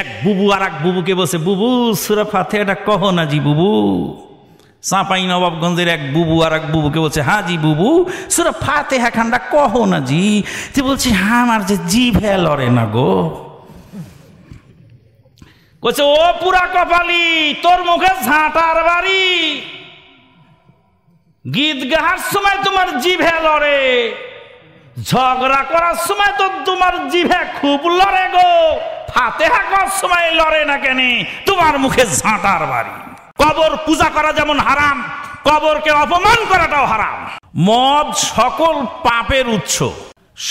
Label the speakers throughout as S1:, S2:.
S1: এক বুবু আর এক বুবুকে বসে বুবু সুরা ফাতে এটা কহ না জি বুবু চাঁপাই নবাবগঞ্জের এক বুবু আর এক বুবুকে বলছে হ্যাঁ জি বুবু সুরা ফাতে হ্যাঁ খানটা কহ না জি তুই বলছি হ্যাঁ আমার যে জি ভে লড়ে না গো কছে ও পুরা কপালি তোর মুখে ঝাঁটার বাড়ি গীত গাহার সময় তোমার জিভে লড়ে ঝগড়া করার সময় তো তোমার জিভে খুব লড়ে গো ফাতেহা করার সময় লড়ে না কেন তোমার মুখে ঝাঁটার বাড়ি কবর পূজা করা যেমন হারাম কবরকে অপমান করাটাও হারাম মদ সকল পাপের উৎস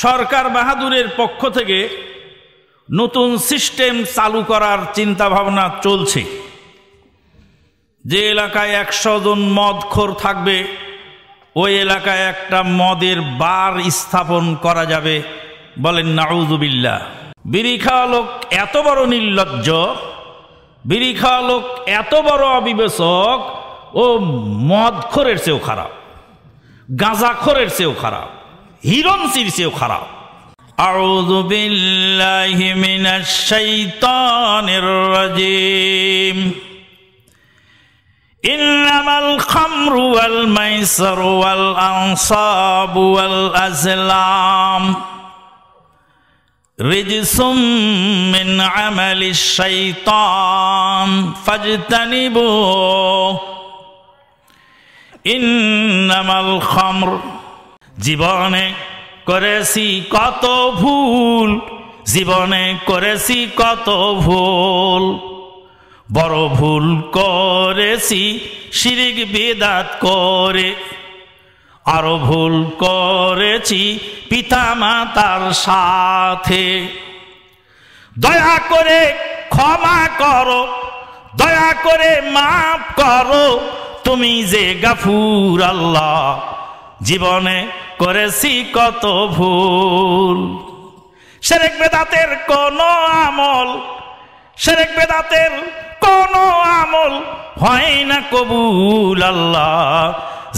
S1: সরকার বাহাদুরের পক্ষ থেকে নতুন সিস্টেম চালু করার চিন্তা ভাবনা চলছে যে এলাকায় একশো জন মদখোর থাকবে ওই এলাকায় একটা মদের বার স্থাপন করা যাবে বলেন নাউজুবিল্লা বিড়ি খাওয়া লোক এত বড় নির্লজ্জ বিড়ি খাওয়া লোক এত বড় অবিবেচক ও মদ খোরের চেয়েও খারাপ গাঁজা খোরের চেয়েও খারাপ সির চেয়েও খারাপ أعوذ بالله من الشيطان الرجيم إنما الخمر والميسر والأنصاب والأزلام رجس من عمل الشيطان فاجتنبوه إنما الخمر জীবনে করেছি কত ভুল জীবনে করেছি কত ভুল বড় ভুল করেছি শিরিক বেদাত করে আরো ভুল করেছি পিতা মাতার সাথে দয়া করে ক্ষমা করো দয়া করে মাফ করো তুমি যে গাফুর আল্লাহ জীবনে করেছি কত ভুল সেরেক বেদাতের কোন আমল সেরেক বেদাতের কোনো আমল হয় না কবুল আল্লাহ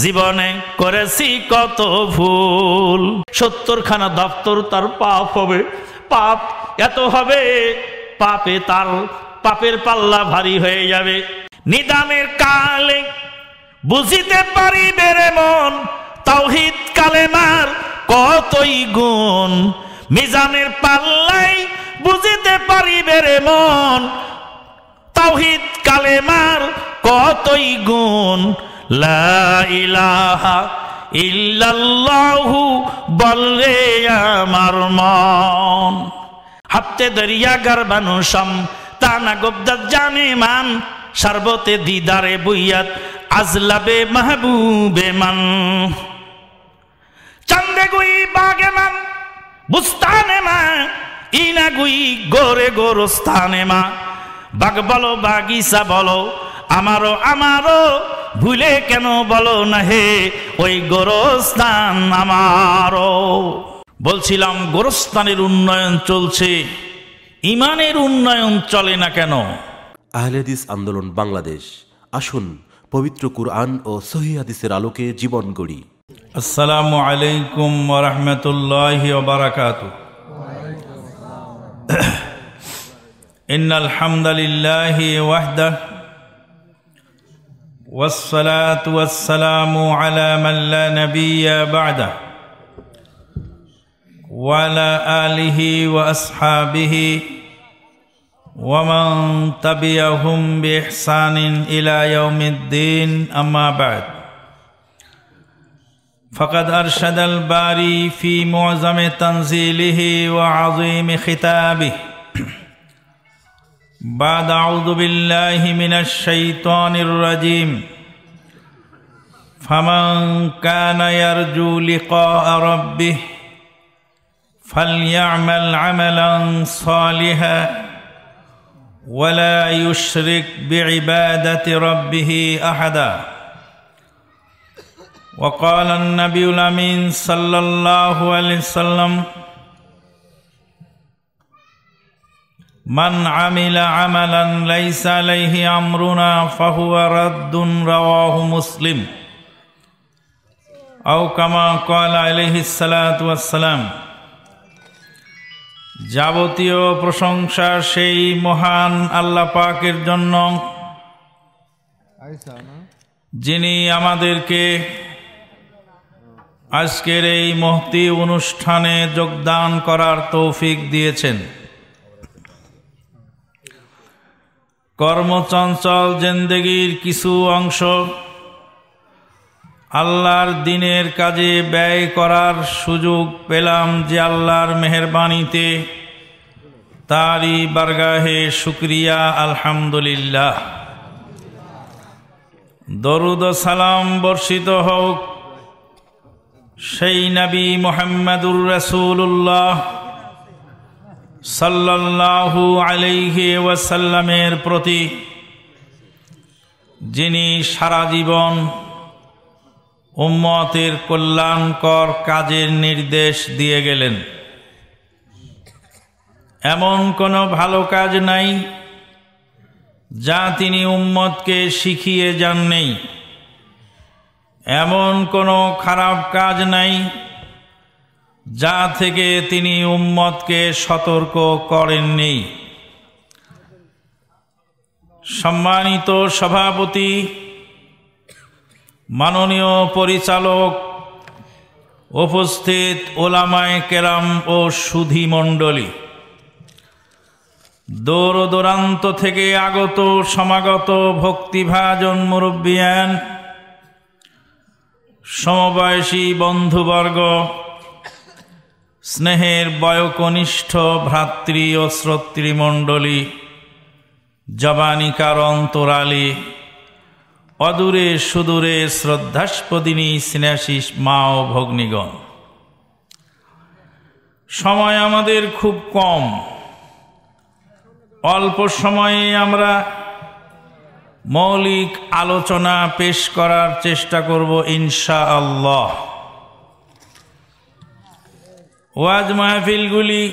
S1: জীবনে করেছি কত ভুল সত্তর খানা দপ্তর তার পাপ হবে পাপ এত হবে পাপে তার পাপের পাল্লা ভারী হয়ে যাবে নিদামের কালে বুঝিতে পারি বেড়ে মন তাওহিদ কালেমার কতই গুণ মিজানের পাল্লাই বুঝিতে পারি বেড়ে মন তাওহিদ কালেমার কতই গুণ লা ইলাহা ইল্লাল্লাহু বলরে আমার মন হাতে দরিয়া গর্বানু সম তানা গোবদাত জানে মান সর্বতে দিদারে বুইয়াত আজলাবে মাহবুবে মান চান্দে গুই বাগে মান বুস্তানে মা ইনা গুই গোরে গোরস্থানে মা বাঘ বলো বাগিচা বলো আমারও আমারও ভুলে কেন বলো না হে ওই গোরস্থান আমারও বলছিলাম গোরস্থানের উন্নয়ন চলছে ইমানের উন্নয়ন চলে না কেন আহলেদিস আন্দোলন বাংলাদেশ আসুন পবিত্র কুরআন ও সহিদের আলোকে জীবন গড়ি আসসালামু আলাইকুম রহমতুল্লাহ إن الحمد لله وحده والصلاة والسلام على من لا نبي بعده وعلى آله وأصحابه ومن تبعهم بإحسان إلى يوم الدين أما بعد فقد أرشد الباري في معظم تنزيله وعظيم خطابه بعد أعوذ بالله من الشيطان الرجيم فمن كان يرجو لقاء ربه فليعمل عملا صالحا ولا يشرك بعبادة ربه أحدا وقال النبي الأمين صلى الله عليه وسلم من عمل عملا ليس عليه امرنا فهو رد رواه مسلم او كما قال عليه الصلاه والسلام যাবতীয় প্রশংসা সেই মহান আল্লাহ পাকের জন্য যিনি আমাদেরকে আজকের এই মহতি অনুষ্ঠানে যোগদান করার তৌফিক দিয়েছেন কর্মচঞ্চল জেন্দেগির কিছু অংশ আল্লাহর দিনের কাজে ব্যয় করার সুযোগ পেলাম যে আল্লাহর মেহরবানিতে তারই বারগাহে শুক্রিয়া আলহামদুলিল্লাহ দরুদ সালাম বর্ষিত হোক সেই নবী মোহাম্মদুর রসুল্লাহ সাল্লাহু আলাইহি ওয়াসাল্লামের প্রতি যিনি সারা জীবন উম্মতের কল্যাণকর কাজের নির্দেশ দিয়ে গেলেন এমন কোনো ভালো কাজ নাই যা তিনি উম্মতকে শিখিয়ে যাননি এমন কোনো খারাপ কাজ নাই যা থেকে তিনি উম্মতকে সতর্ক করেননি সম্মানিত সভাপতি মাননীয় পরিচালক উপস্থিত ওলামায় কেরাম ও সুধিমণ্ডলী দৌর দূরান্ত থেকে আগত সমাগত ভক্তিভাজন মুরব্বিয়ান সমবয়সী বন্ধুবর্গ স্নেহের বয়কনিষ্ঠ ভ্রাতৃ ও শ্রোতৃমণ্ডলী জবানিকার অন্তরালে অদূরে সুদূরে শ্রদ্ধাস্পদিনী স্নেহাশিস মা ও ভগ্নিগণ সময় আমাদের খুব কম অল্প সময়ে আমরা মৌলিক আলোচনা পেশ করার চেষ্টা করব ইনশা আল্লাহ ওয়াজ মাহফিলগুলি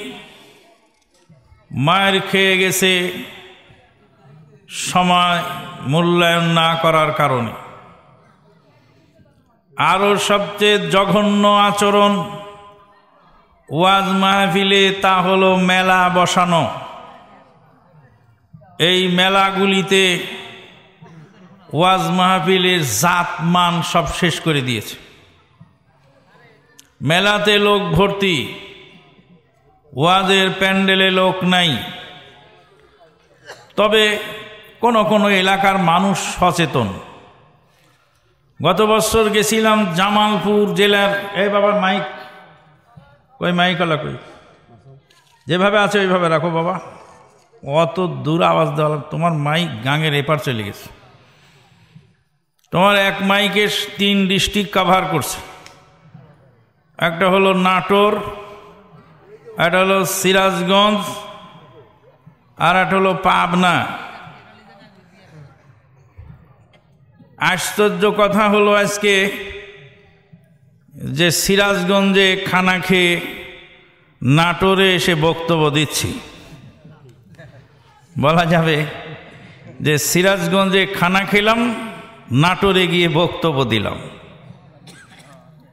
S1: মায়ের খেয়ে গেছে সময় মূল্যায়ন না করার কারণে আরও সবচেয়ে জঘন্য আচরণ ওয়াজ মাহফিলে তা হল মেলা বসানো এই মেলাগুলিতে ওয়াজ মাহফিলের জাত মান সব শেষ করে দিয়েছে মেলাতে লোক ভর্তি ওয়াজের প্যান্ডেলে লোক নাই তবে কোন কোনো এলাকার মানুষ সচেতন গত বছর গেছিলাম জামালপুর জেলার এই বাবার মাইক ওই মাইকলা কই যেভাবে আছে ওইভাবে রাখো বাবা অত দূর আওয়াজ দেওয়া তোমার মাইক গাঙের এপার চলে গেছে তোমার এক মাইকে তিন ডিস্ট্রিক্ট কাভার করছে একটা হলো নাটোর একটা হলো সিরাজগঞ্জ আর একটা হলো পাবনা আশ্চর্য কথা হলো আজকে যে সিরাজগঞ্জে খানা খেয়ে নাটোরে এসে বক্তব্য দিচ্ছি বলা যাবে যে সিরাজগঞ্জে খানা খেলাম নাটোরে গিয়ে বক্তব্য দিলাম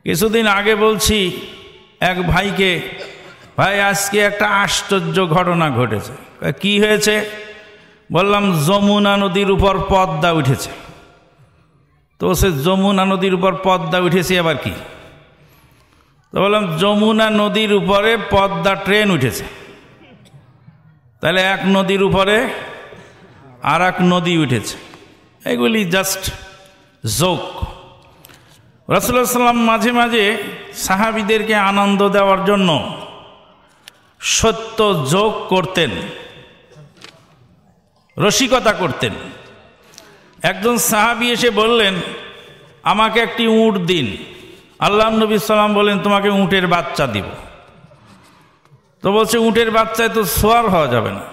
S1: কিছুদিন আগে বলছি এক ভাইকে ভাই আজকে একটা আশ্চর্য ঘটনা ঘটেছে কি হয়েছে বললাম যমুনা নদীর উপর পদ্মা উঠেছে তো সে যমুনা নদীর উপর পদ্মা উঠেছে আবার কি তো বললাম যমুনা নদীর উপরে পদ্মা ট্রেন উঠেছে তাহলে এক নদীর উপরে আর এক নদী উঠেছে এগুলি জাস্ট জোক সাল্লাম মাঝে মাঝে সাহাবিদেরকে আনন্দ দেওয়ার জন্য সত্য যোগ করতেন রসিকতা করতেন একজন সাহাবি এসে বললেন আমাকে একটি উঁট দিন আল্লাহ নবী সাল্লাম বলেন তোমাকে উঁটের বাচ্চা দিব তো বলছে উঁটের বাচ্চায় তো সোয়ার হওয়া যাবে না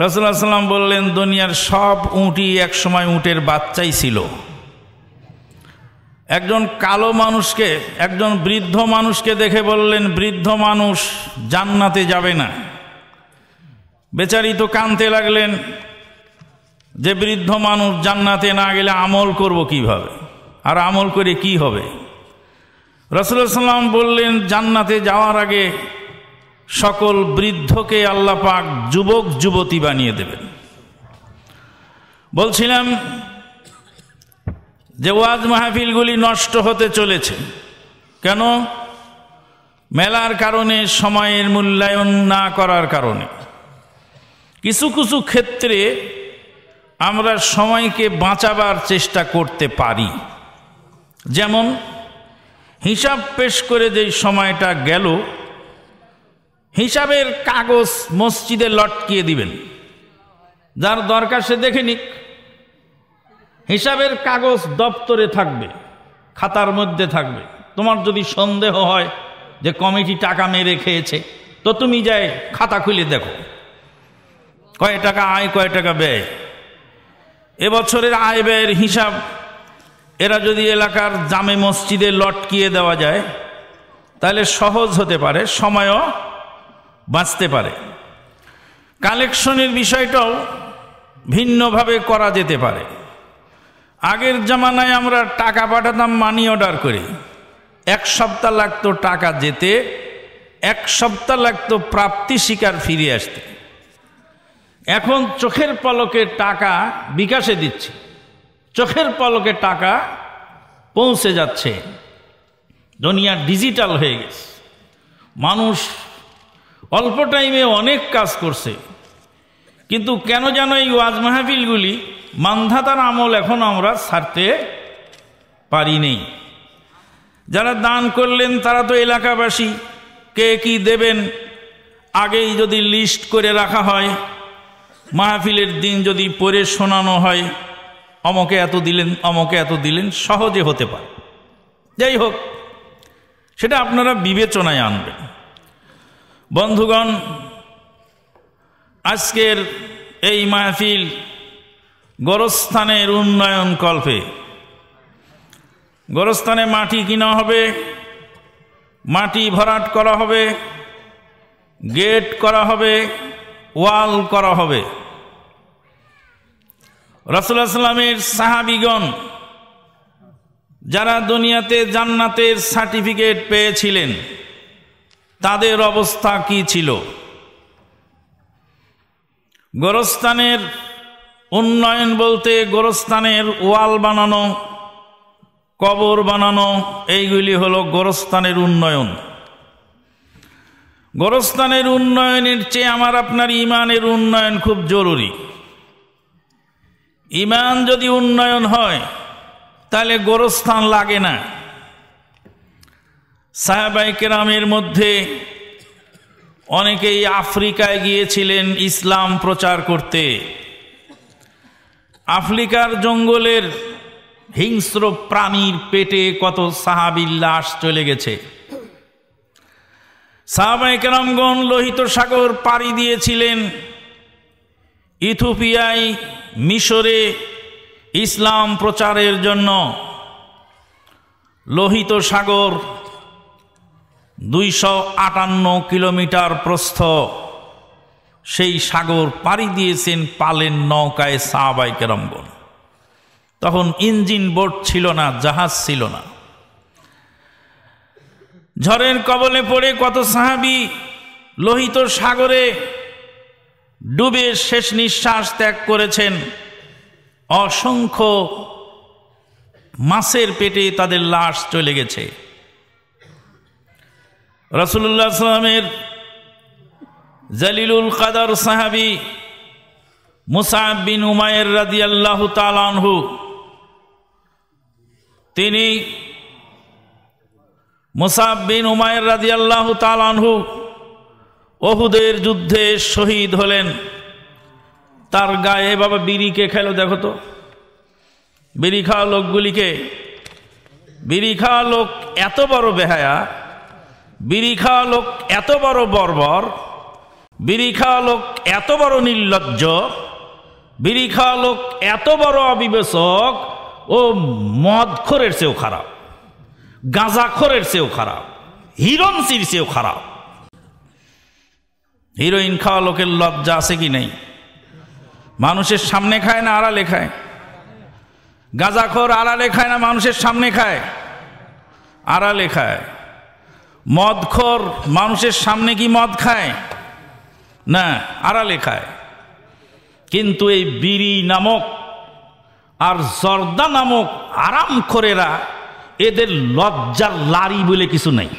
S1: রসুল্লাহ সাল্লাম বললেন দুনিয়ার সব উঁটি একসময় উঁটের বাচ্চাই ছিল একজন কালো মানুষকে একজন বৃদ্ধ মানুষকে দেখে বললেন বৃদ্ধ মানুষ জান্নাতে যাবে না বেচারি তো কানতে লাগলেন যে বৃদ্ধ মানুষ জান্নাতে না গেলে আমল করব কিভাবে আর আমল করে কি হবে রসুলাম বললেন জান্নাতে যাওয়ার আগে সকল বৃদ্ধকে আল্লাপাক যুবক যুবতী বানিয়ে দেবেন বলছিলাম যে ওয়াজ মাহফিলগুলি নষ্ট হতে চলেছে কেন মেলার কারণে সময়ের মূল্যায়ন না করার কারণে কিছু কিছু ক্ষেত্রে আমরা সময়কে বাঁচাবার চেষ্টা করতে পারি যেমন হিসাব পেশ করে যেই সময়টা গেল হিসাবের কাগজ মসজিদে লটকিয়ে দিবেন যার দরকার সে দেখে নিক হিসাবের কাগজ দপ্তরে থাকবে খাতার মধ্যে থাকবে তোমার যদি সন্দেহ হয় যে কমিটি টাকা মেরে খেয়েছে তো তুমি যাই খাতা খুলে দেখো কয় টাকা আয় কয় টাকা ব্যয় এবছরের আয় ব্যয়ের হিসাব এরা যদি এলাকার জামে মসজিদে লটকিয়ে দেওয়া যায় তাহলে সহজ হতে পারে সময়ও বাঁচতে পারে কালেকশনের বিষয়টাও ভিন্নভাবে করা যেতে পারে আগের জামানায় আমরা টাকা পাঠাতাম মানি অর্ডার করে এক সপ্তাহ লাগতো টাকা যেতে এক সপ্তাহ লাগতো প্রাপ্তি শিকার ফিরে আসতে এখন চোখের পলকে টাকা বিকাশে দিচ্ছে চোখের পলকে টাকা পৌঁছে যাচ্ছে দুনিয়া ডিজিটাল হয়ে গেছে মানুষ অল্প টাইমে অনেক কাজ করছে কিন্তু কেন যেন এই ওয়াজ মাহফিলগুলি মান্ধাতার আমল এখন আমরা ছাড়তে পারি নেই যারা দান করলেন তারা তো এলাকাবাসী কে কি দেবেন আগেই যদি লিস্ট করে রাখা হয় মাহফিলের দিন যদি পরে শোনানো হয় অমকে এত দিলেন অমকে এত দিলেন সহজে হতে পারে যাই হোক সেটা আপনারা বিবেচনায় আনবেন বন্ধুগণ আজকের এই মাহফিল গোরস্থানের উন্নয়ন কল্পে গোরস্থানে মাটি কিনা হবে মাটি ভরাট করা হবে গেট করা হবে ওয়াল করা হবে রসুলামের সাহাবিগণ যারা দুনিয়াতে জান্নাতের সার্টিফিকেট পেয়েছিলেন তাদের অবস্থা কি ছিল গোরস্থানের উন্নয়ন বলতে গোরস্থানের ওয়াল বানানো কবর বানানো এইগুলি হল গোরস্থানের উন্নয়ন গোরস্থানের উন্নয়নের চেয়ে আমার আপনার ইমানের উন্নয়ন খুব জরুরি ইমান যদি উন্নয়ন হয় তাহলে গোরস্থান লাগে না সাহেবাই কেরামের মধ্যে অনেকেই আফ্রিকায় গিয়েছিলেন ইসলাম প্রচার করতে আফ্রিকার জঙ্গলের হিংস্র প্রাণীর পেটে কত সাহাবির লাশ চলে গেছে সাহাবাইকেরামগণ লোহিত সাগর পাড়ি দিয়েছিলেন ইথোপিয়ায় মিশরে ইসলাম প্রচারের জন্য লোহিত সাগর দুইশো আটান্ন কিলোমিটার প্রস্থ সেই সাগর পাড়ি দিয়েছেন পালেন নৌকায় সাহাবাই কেরামগণ তখন ইঞ্জিন বোট ছিল না জাহাজ ছিল না ঝড়ের কবলে পড়ে কত সাহাবি লোহিত সাগরে ডুবে শেষ নিঃশ্বাস ত্যাগ করেছেন অসংখ্য মাছের পেটে তাদের লাশ চলে গেছে রসুল্লাহ সাল্লামের জলিলুল কাদার সাহাবি মুসাহিন উমায়ের রাজি আল্লাহ তালানহু তিনি মুসাহিন উমায়ের রাজি আল্লাহ তালানহু অহুদের যুদ্ধে শহীদ হলেন তার গায়ে বাবা বিড়িকে খেলো দেখো তো বিড়ি খাওয়া লোকগুলিকে বিড়ি খাওয়া লোক এত বড় বেহায়া বিড়ি খাওয়া লোক এত বড় বর্বর বিরিখা লোক এত বড় নির্লজ্জ বিরিখা লোক এত বড় অবিবেচক ও মদ খোরের চেয়েও খারাপ গাঁজা খোরের চেয়েও খারাপ সির চেয়েও খারাপ হিরোইন খাওয়া লোকের লজ্জা আছে কি নেই মানুষের সামনে খায় না আড়ালে খায় গাঁজাখোর আড়ালে খায় না মানুষের সামনে খায় আড়ালে খায় মদখোর মানুষের সামনে কি মদ খায় না আড়ালে খায় কিন্তু এই বিড়ি নামক আর জর্দা নামক আরাম খোরেরা এদের লজ্জার লারি বলে কিছু নাই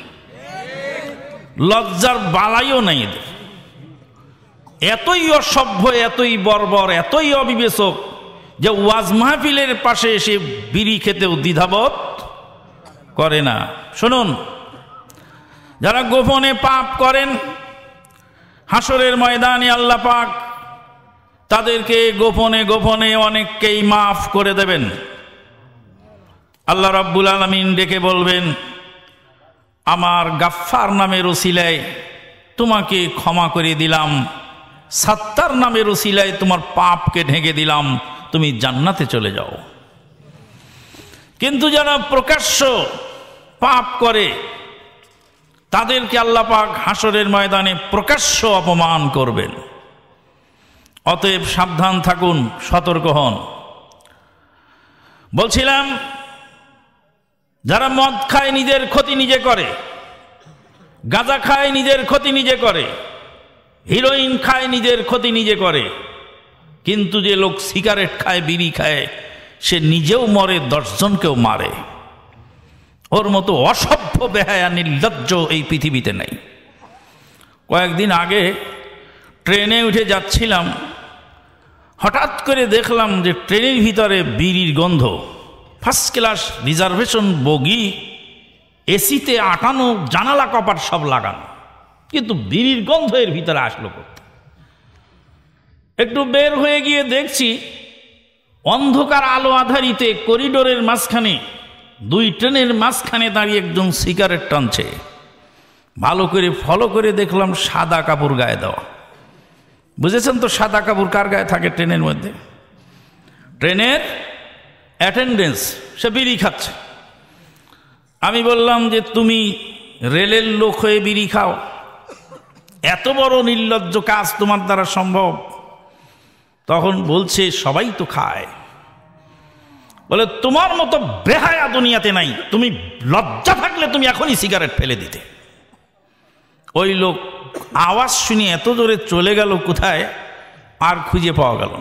S1: লজ্জার বালাইও নাই এদের এতই অসভ্য এতই বর্বর এতই অবিবেচক যে ওয়াজ মাহফিলের পাশে এসে বিড়ি খেতেও দ্বিধাবোধ করে না শুনুন যারা গোপনে পাপ করেন হাসরের ময়দানে আল্লাহ পাক তাদেরকে গোপনে গোপনে অনেককেই মাফ করে দেবেন আল্লাহ রাব্বুল আলমিন ডেকে বলবেন আমার গাফফার নামের ওসিলায় তোমাকে ক্ষমা করে দিলাম সাত্তার নামের ওসিলায় তোমার পাপকে ঢেকে দিলাম তুমি জান্নাতে চলে যাও কিন্তু যারা প্রকাশ্য পাপ করে তাদেরকে আল্লাহ পাক হাসরের ময়দানে প্রকাশ্য অপমান করবেন অতএব সাবধান থাকুন সতর্ক হন বলছিলাম যারা মদ খায় নিজের ক্ষতি নিজে করে গাঁজা খায় নিজের ক্ষতি নিজে করে হিরোইন খায় নিজের ক্ষতি নিজে করে কিন্তু যে লোক সিগারেট খায় বিড়ি খায় সে নিজেও মরে দশজনকেও মারে ওর মতো অসভ্য বেহায়া নির্লজ্জ এই পৃথিবীতে নাই কয়েকদিন আগে ট্রেনে উঠে যাচ্ছিলাম হঠাৎ করে দেখলাম যে ট্রেনের ভিতরে বিড়ির গন্ধ ফার্স্ট ক্লাস রিজার্ভেশন বগি এসিতে আটানো জানালা কপাট সব লাগানো কিন্তু বিড়ির গন্ধ এর ভিতরে আসলো করতে একটু বের হয়ে গিয়ে দেখছি অন্ধকার আলো আধারিতে করিডোরের মাঝখানে দুই ট্রেনের মাঝখানে দাঁড়িয়ে একজন সিগারেট টানছে ভালো করে ফলো করে দেখলাম সাদা কাপড় গায়ে দেওয়া বুঝেছেন তো সাদা কাপড় কার গায়ে থাকে ট্রেনের মধ্যে ট্রেনের অ্যাটেন্ডেন্স সে বিড়ি খাচ্ছে আমি বললাম যে তুমি রেলের লোক হয়ে বিড়ি খাও এত বড় নির্লজ্জ কাজ তোমার দ্বারা সম্ভব তখন বলছে সবাই তো খায় বলে তোমার মতো বেহায়া দুনিয়াতে নাই তুমি লজ্জা থাকলে তুমি এখনই সিগারেট ফেলে দিতে ওই লোক আওয়াজ শুনে এত জোরে চলে গেল কোথায় আর খুঁজে পাওয়া গেল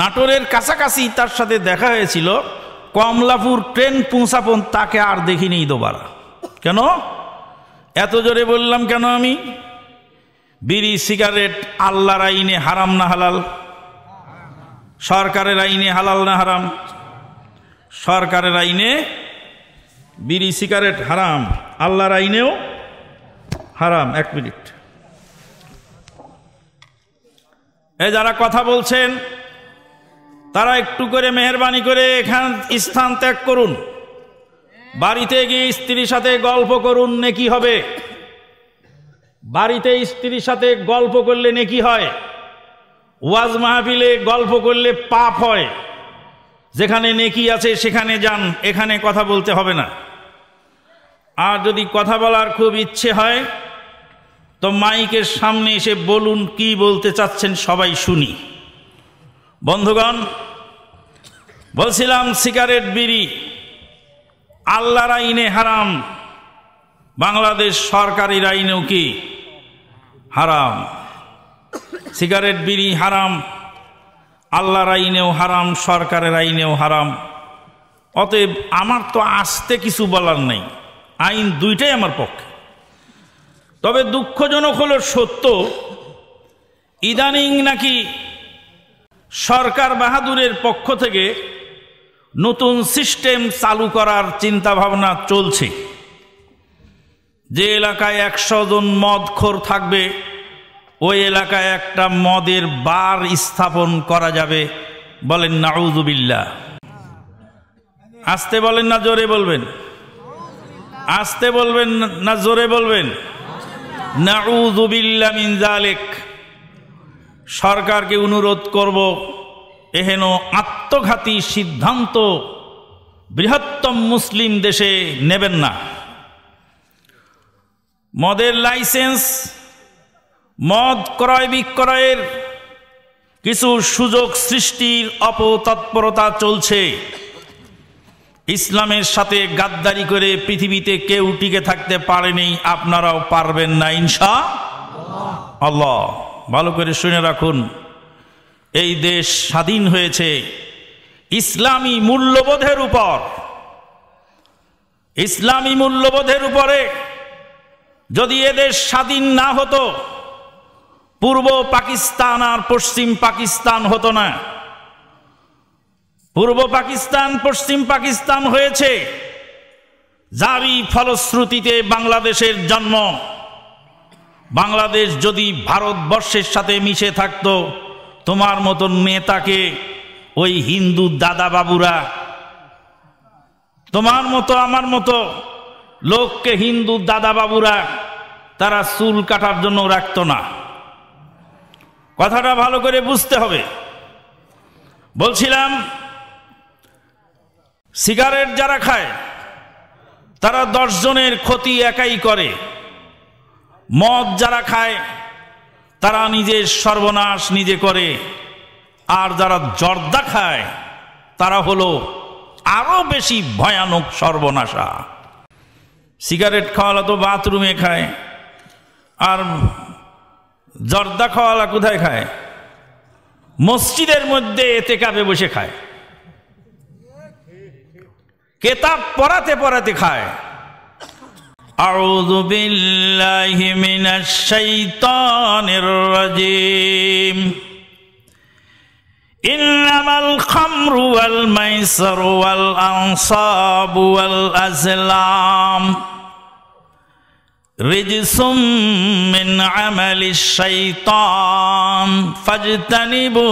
S1: নাটোরের কাছাকাছি তার সাথে দেখা হয়েছিল কমলাপুর ট্রেন পুঁসাপন তাকে আর দেখিনি দোবারা কেন এত জোরে বললাম কেন আমি বিড়ি সিগারেট আল্লাহর আইনে হারাম না হালাল সরকারের আইনে হালাল না হারাম সরকারের আইনে বিড়ি সিগারেট হারাম আল্লাহর আইনেও হারাম এক মিনিট এ যারা কথা বলছেন তারা একটু করে মেহরবানি করে এখান স্থান ত্যাগ করুন বাড়িতে গিয়ে স্ত্রীর সাথে গল্প করুন নেকি হবে বাড়িতে স্ত্রীর সাথে গল্প করলে নেকি হয় ওয়াজ মাহফিলে গল্প করলে পাপ হয় যেখানে নেকি আছে সেখানে যান এখানে কথা বলতে হবে না আর যদি কথা বলার খুব ইচ্ছে হয় তো মাইকের সামনে এসে বলুন কি বলতে চাচ্ছেন সবাই শুনি বন্ধুগণ বলছিলাম সিগারেট বিড়ি আল্লাহর আইনে হারাম বাংলাদেশ সরকারের আইনেও কি হারাম সিগারেট বিড়ি হারাম আল্লাহর আইনেও হারাম সরকারের আইনেও হারাম অতএব আমার তো আসতে কিছু বলার নেই আইন দুইটাই আমার পক্ষে তবে দুঃখজনক হলো সত্য ইদানিং নাকি সরকার বাহাদুরের পক্ষ থেকে নতুন সিস্টেম চালু করার চিন্তাভাবনা চলছে যে এলাকায় একশো জন মদখোর থাকবে ওই এলাকায় একটা মদের বার স্থাপন করা যাবে বলেন নাউজুবিল্লা আসতে বলেন না জোরে বলবেন আসতে বলবেন না জোরে বলবেন নাউজুবিল্লা মিন জালেক সরকারকে অনুরোধ করব এহেন আত্মঘাতী সিদ্ধান্ত বৃহত্তম মুসলিম দেশে নেবেন না মদের লাইসেন্স মদ ক্রয় বিক্রয়ের কিছু সুযোগ সৃষ্টির অপতৎপরতা চলছে ইসলামের সাথে গাদ্দারি করে পৃথিবীতে কেউ টিকে থাকতে পারেনি আপনারাও পারবেন না ইনসা আল্লাহ ভালো করে শুনে রাখুন এই দেশ স্বাধীন হয়েছে ইসলামী মূল্যবোধের উপর ইসলামী মূল্যবোধের উপরে যদি এদেশ স্বাধীন না হতো পূর্ব পাকিস্তান আর পশ্চিম পাকিস্তান হতো না পূর্ব পাকিস্তান পশ্চিম পাকিস্তান হয়েছে যারই ফলশ্রুতিতে বাংলাদেশের জন্ম বাংলাদেশ যদি ভারতবর্ষের সাথে মিশে থাকত তোমার মতো নেতাকে ওই হিন্দু দাদা বাবুরা তোমার মতো আমার মতো লোককে হিন্দু দাদা বাবুরা তারা চুল কাটার জন্য রাখত না কথাটা ভালো করে বুঝতে হবে বলছিলাম সিগারেট যারা খায় তারা জনের ক্ষতি একাই করে মদ যারা খায় তারা নিজের সর্বনাশ নিজে করে আর যারা জর্দা খায় তারা হলো আরও বেশি ভয়ানক সর্বনাশা সিগারেট খাওয়ালা তো বাথরুমে খায় আর জর্দা খাওয়ালা কোথায় খায় মসজিদের মধ্যে এতে কাপে বসে খায় কেতাব পড়াতে পড়াতে খায় أعوذ بالله من الشيطان الرجيم إنما الخمر والميسر والأنصاب والأزلام রিজসুম মিন আমালি শাইতান ফাজতানিবু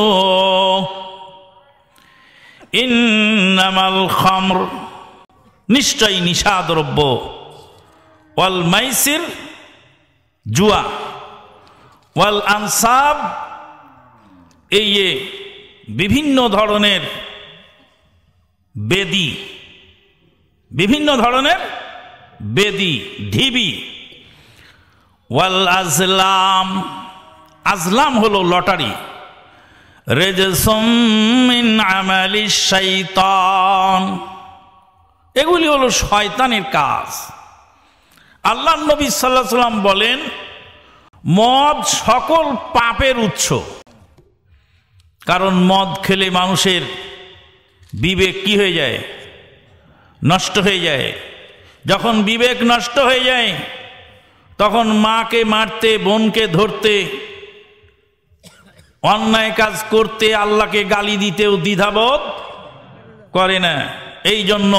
S1: ইন্নামাল খামর নিশ্চয় নিশা দ্রব্য ওয়াল মাইসির জুয়া ওয়াল আনসাব এই বিভিন্ন ধরনের বেদি বিভিন্ন ধরনের বেদি ঢিবি ওয়াল আজলাম আজলাম হলো লটারি রেজসমিন আমালি শৈতান এগুলি হলো শয়তানের কাজ আল্লাহ নবী সাল্লাহ সাল্লাম বলেন মদ সকল পাপের উৎস কারণ মদ খেলে মানুষের বিবেক কি হয়ে যায় নষ্ট হয়ে যায় যখন বিবেক নষ্ট হয়ে যায় তখন মাকে মারতে বোনকে ধরতে অন্যায় কাজ করতে আল্লাহকে গালি দিতেও দ্বিধাবোধ করে না এই জন্য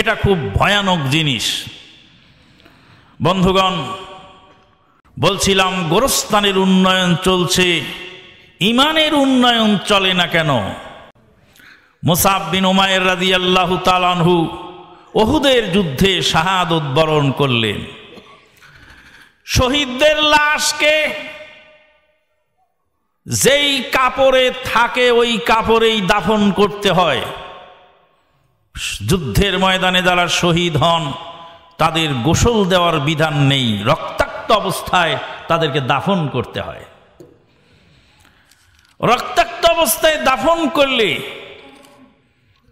S1: এটা খুব ভয়ানক জিনিস বন্ধুগণ বলছিলাম গোরস্থানের উন্নয়ন চলছে ইমানের উন্নয়ন চলে না কেন মুসাববিন ওমায়ের রাজি আল্লাহ তালানহু ওহুদের যুদ্ধে শাহাদ উদ্বরণ করলেন শহীদদের লাশকে যেই কাপড়ে থাকে ওই কাপড়েই দাফন করতে হয় যুদ্ধের ময়দানে যারা শহীদ হন তাদের গোসল দেওয়ার বিধান নেই রক্তাক্ত অবস্থায় তাদেরকে দাফন করতে হয় রক্তাক্ত অবস্থায় দাফন করলে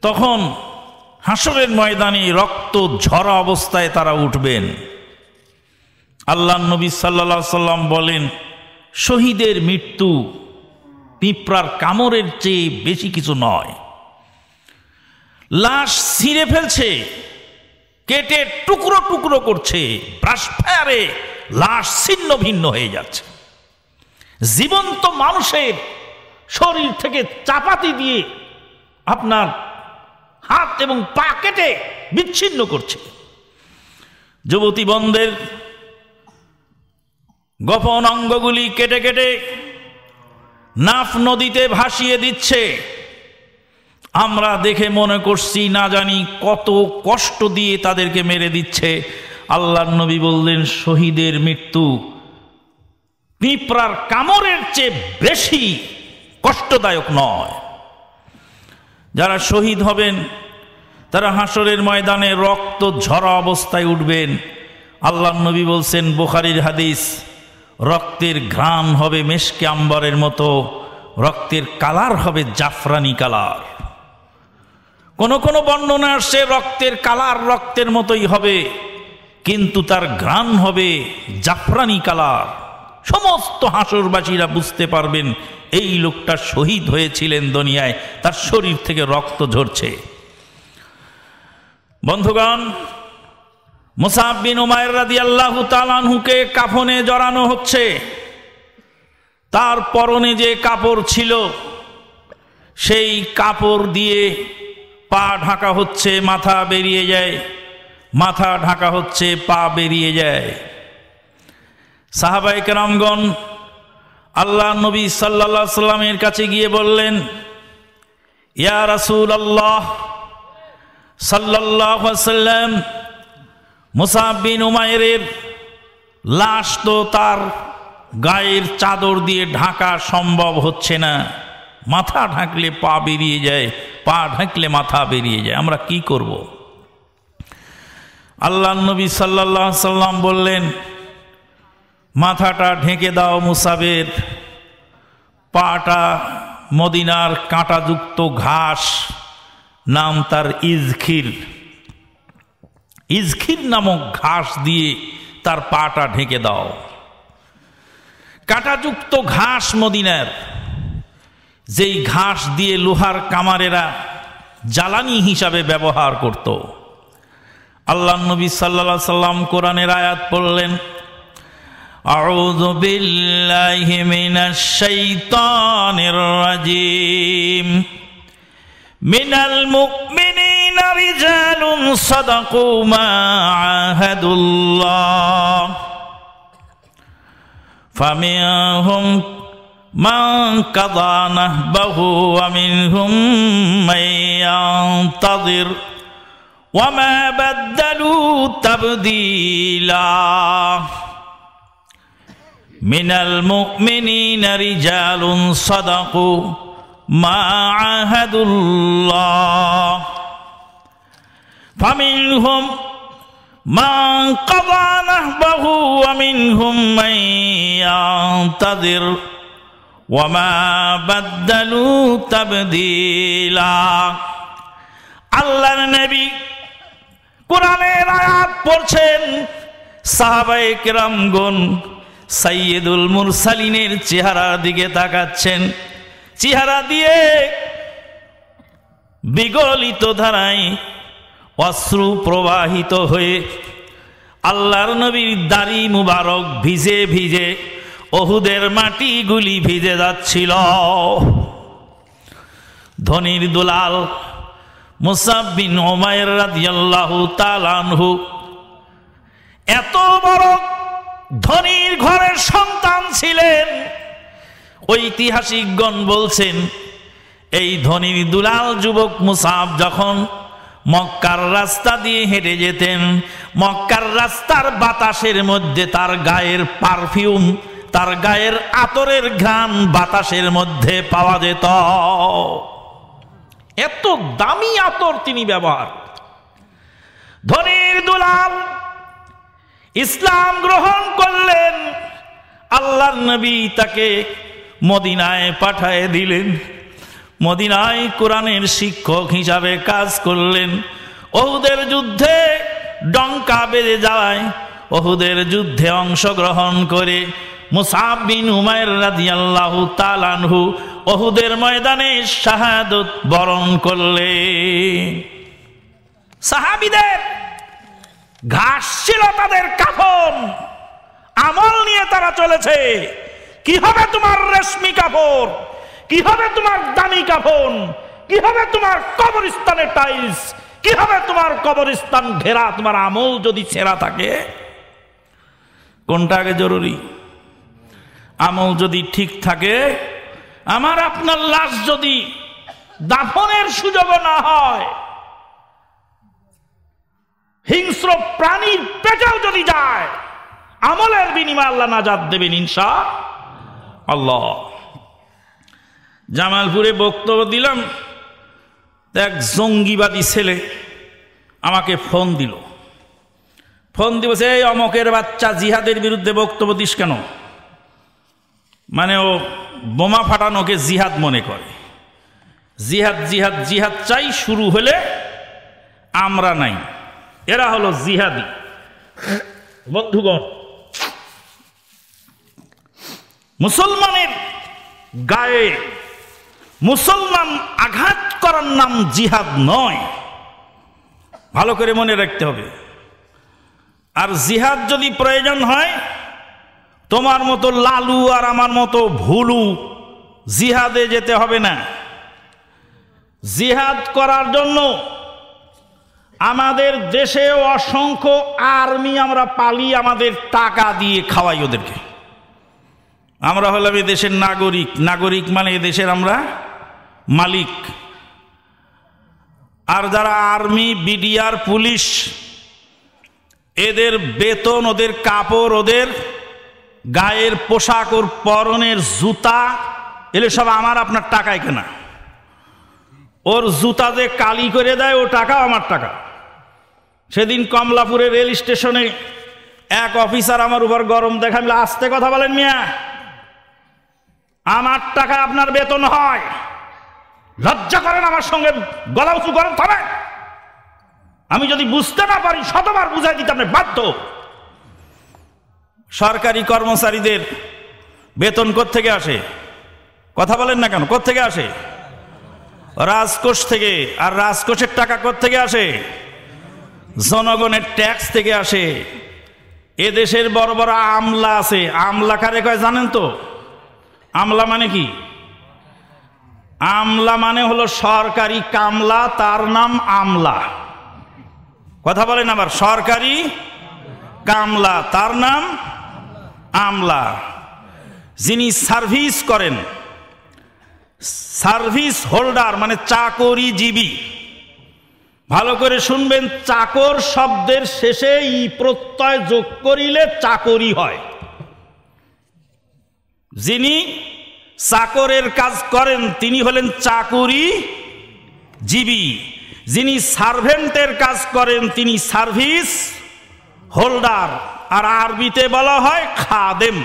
S1: তখন হাসরের ময়দানে রক্ত ঝরা অবস্থায় তারা উঠবেন আল্লাহ নবী সাল্লা সাল্লাম বলেন শহীদের মৃত্যু পিঁপড়ার কামড়ের চেয়ে বেশি কিছু নয় লাশ ছিঁড়ে ফেলছে কেটে টুকরো টুকরো করছে ব্রাশ ফায়ারে লাশ ছিন্ন ভিন্ন হয়ে যাচ্ছে জীবন্ত মানুষের শরীর থেকে চাপাতি দিয়ে আপনার হাত এবং পা কেটে বিচ্ছিন্ন করছে যুবতী বন্ধের গোপন অঙ্গগুলি কেটে কেটে নাফ নদীতে ভাসিয়ে দিচ্ছে আমরা দেখে মনে করছি না জানি কত কষ্ট দিয়ে তাদেরকে মেরে দিচ্ছে আল্লাহ নবী বললেন শহীদের মৃত্যু পিঁপড়ার কামড়ের চেয়ে বেশি কষ্টদায়ক নয় যারা শহীদ হবেন তারা হাসরের ময়দানে রক্ত ঝরা অবস্থায় উঠবেন আল্লাহ নবী বলছেন বোখারির হাদিস রক্তের ঘ্রাণ হবে মেশকে আম্বরের মতো রক্তের কালার হবে জাফরানি কালার কোন কোন বর্ণনা সে রক্তের কালার রক্তের মতোই হবে কিন্তু তার ঘ্রাণ হবে জাফরানি কালার সমস্ত হাসরবাসীরা বুঝতে পারবেন এই লোকটা শহীদ হয়েছিলেন দুনিয়ায় তার শরীর থেকে রক্ত ঝরছে বন্ধুগণ মুসাববিন উমায়ের রাদি আল্লাহ তালানহুকে কাফনে জড়ানো হচ্ছে তার পরনে যে কাপড় ছিল সেই কাপড় দিয়ে পা ঢাকা হচ্ছে মাথা বেরিয়ে যায় মাথা ঢাকা হচ্ছে পা বেরিয়ে যায় সাহাবাই কেরামগণ আল্লাহ নবী সাল্লা সাল্লামের কাছে গিয়ে বললেন ইয়া রাসুল আল্লাহ সাল্লাহ সাল্লাম মোসাবিন উমায়ের লাশ তো তার গায়ের চাদর দিয়ে ঢাকা সম্ভব হচ্ছে না মাথা ঢাকলে পা বেরিয়ে যায় পা ঢাকলে মাথা বেরিয়ে যায় আমরা কি করব। আল্লাহ নবী সাল্লাহ সাল্লাম বললেন মাথাটা ঢেকে দাও মুসাবের পাটা মদিনার কাঁটাযুক্ত ঘাস নাম তার ইজখির ইজখির নামক ঘাস দিয়ে তার পাটা ঢেকে দাও কাটাযুক্ত ঘাস মদিনার যেই ঘাস দিয়ে লোহার কামারেরা জ্বালানি হিসাবে ব্যবহার করত আল্লাহ নবী সাল্লা সাল্লাম কোরআনের আয়াত পড়লেন মিনাল بالله رجال صدقوا ما عاهدوا الله فمنهم من قضى نهبه ومنهم من ينتظر وما بدلوا تبديلا من المؤمنين رجال صدقوا ما عاهدوا الله فمنهم من قضى نهبه ومنهم من ينتظر وما بدلوا تبديلا আল্লাহর নবী কোরআনের আয়াত পড়ছেন সাহাবাই কেরামগণ মুরসালিনের চেহারার দিকে তাকাচ্ছেন চেহারা দিয়ে বিগলিত ধারায় অশ্রু প্রবাহিত হয়ে আল্লাহর নবীর দাড়ি মুবারক ভিজে ভিজে অহুদের মাটিগুলি ভিজে যাচ্ছিল ধনির দুলাল মুসাববিন ওমায়ের রাদিয়াল্লাহু তালানহু এত বড় ধনির ঘরের সন্তান ছিলেন ঐতিহাসিকগণ বলছেন এই ধনির দুলাল যুবক মুসাব যখন মক্কার রাস্তা দিয়ে হেঁটে যেতেন মক্কার রাস্তার বাতাসের মধ্যে তার গায়ের পারফিউম তার গায়ের আতরের ঘ্রাণ বাতাসের মধ্যে পাওয়া যেত এত দামি আতর তিনি ব্যবহার ধনির দুলাল ইসলাম গ্রহণ করলেন আল্লাহ নবী তাকে মদিনায় পাঠায় দিলেন মদিনায় কোরআনের শিক্ষক হিসাবে কাজ করলেন অহুদের যুদ্ধে ডঙ্কা বেড়ে যাওয়ায় অহুদের যুদ্ধে অংশগ্রহণ করে মুসাবিন বিন উমায়ের তালানহু অহুদের ময়দানে শাহাদত বরণ করলে সাহাবিদের ঘাস ছিল তাদের কাফন আমল নিয়ে তারা চলেছে কি হবে তোমার রেশমি কাপড় কি হবে তোমার দামি কাফন কি হবে তোমার কবরস্থানে টাইলস কি হবে তোমার কবরস্থান ঘেরা তোমার আমল যদি ছেঁড়া থাকে কোনটা আগে জরুরি আমল যদি ঠিক থাকে আমার আপনার লাশ যদি দাফনের সুযোগ না হয় হিংস্র প্রাণীর পেটেও যদি যায় আমলের বিনিময় আল্লাহ নাজাদ দেবেন ইনসা আল্লাহ জামালপুরে বক্তব্য দিলাম এক জঙ্গিবাদী ছেলে আমাকে ফোন দিল ফোন দিব এই অমকের বাচ্চা জিহাদের বিরুদ্ধে বক্তব্য দিস কেন মানে ও বোমা ফাটানোকে জিহাদ মনে করে জিহাদ জিহাদ জিহাদ চাই শুরু হলে আমরা নাই এরা হলো জিহাদি বন্ধুগণ মুসলমানের গায়ে মুসলমান আঘাত করার নাম জিহাদ নয় ভালো করে মনে রাখতে হবে আর জিহাদ যদি প্রয়োজন হয় তোমার মতো লালু আর আমার মতো ভুলু জিহাদে যেতে হবে না জিহাদ করার জন্য আমাদের দেশে অসংখ্য আর্মি আমরা পালি আমাদের টাকা দিয়ে খাওয়াই ওদেরকে আমরা হলাম এ দেশের নাগরিক নাগরিক মানে এ দেশের আমরা মালিক আর যারা আর্মি বিডিআর পুলিশ এদের বেতন ওদের কাপড় ওদের গায়ের পোশাক ওর পরনের জুতা এলে সব আমার আপনার টাকায় কেনা ওর জুতা যে কালি করে দেয় ও টাকা আমার টাকা সেদিন কমলাপুরের রেল স্টেশনে এক অফিসার আমার উপর গরম দেখা মিলে আসতে কথা বলেন মিয়া আমার টাকা আপনার বেতন হয় লজ্জা করেন আমার সঙ্গে গলা উঁচু করেন তবে আমি যদি বুঝতে না পারি শতবার বুঝাই দিতে আপনি বাধ্য সরকারি কর্মচারীদের বেতন থেকে আসে কথা বলেন না কেন থেকে আসে রাজকোষ থেকে আর রাজকোষের টাকা থেকে আসে জনগণের ট্যাক্স থেকে আসে এ দেশের বড় বড় আমলা আছে আমলা কারে কয় জানেন তো আমলা মানে কি আমলা মানে হলো সরকারি কামলা তার নাম আমলা কথা বলেন আবার সরকারি কামলা তার নাম আমলা যিনি সার্ভিস করেন সার্ভিস হোল্ডার মানে চাকরিজীবী ভালো করে শুনবেন চাকর শব্দের শেষে ই প্রত্যয় যোগ করিলে চাকরি হয় যিনি চাকরের কাজ করেন তিনি হলেন চাকুরি জীবী যিনি সার্ভেন্টের কাজ করেন তিনি সার্ভিস হোল্ডার আর আরবিতে বলা হয় খাদেম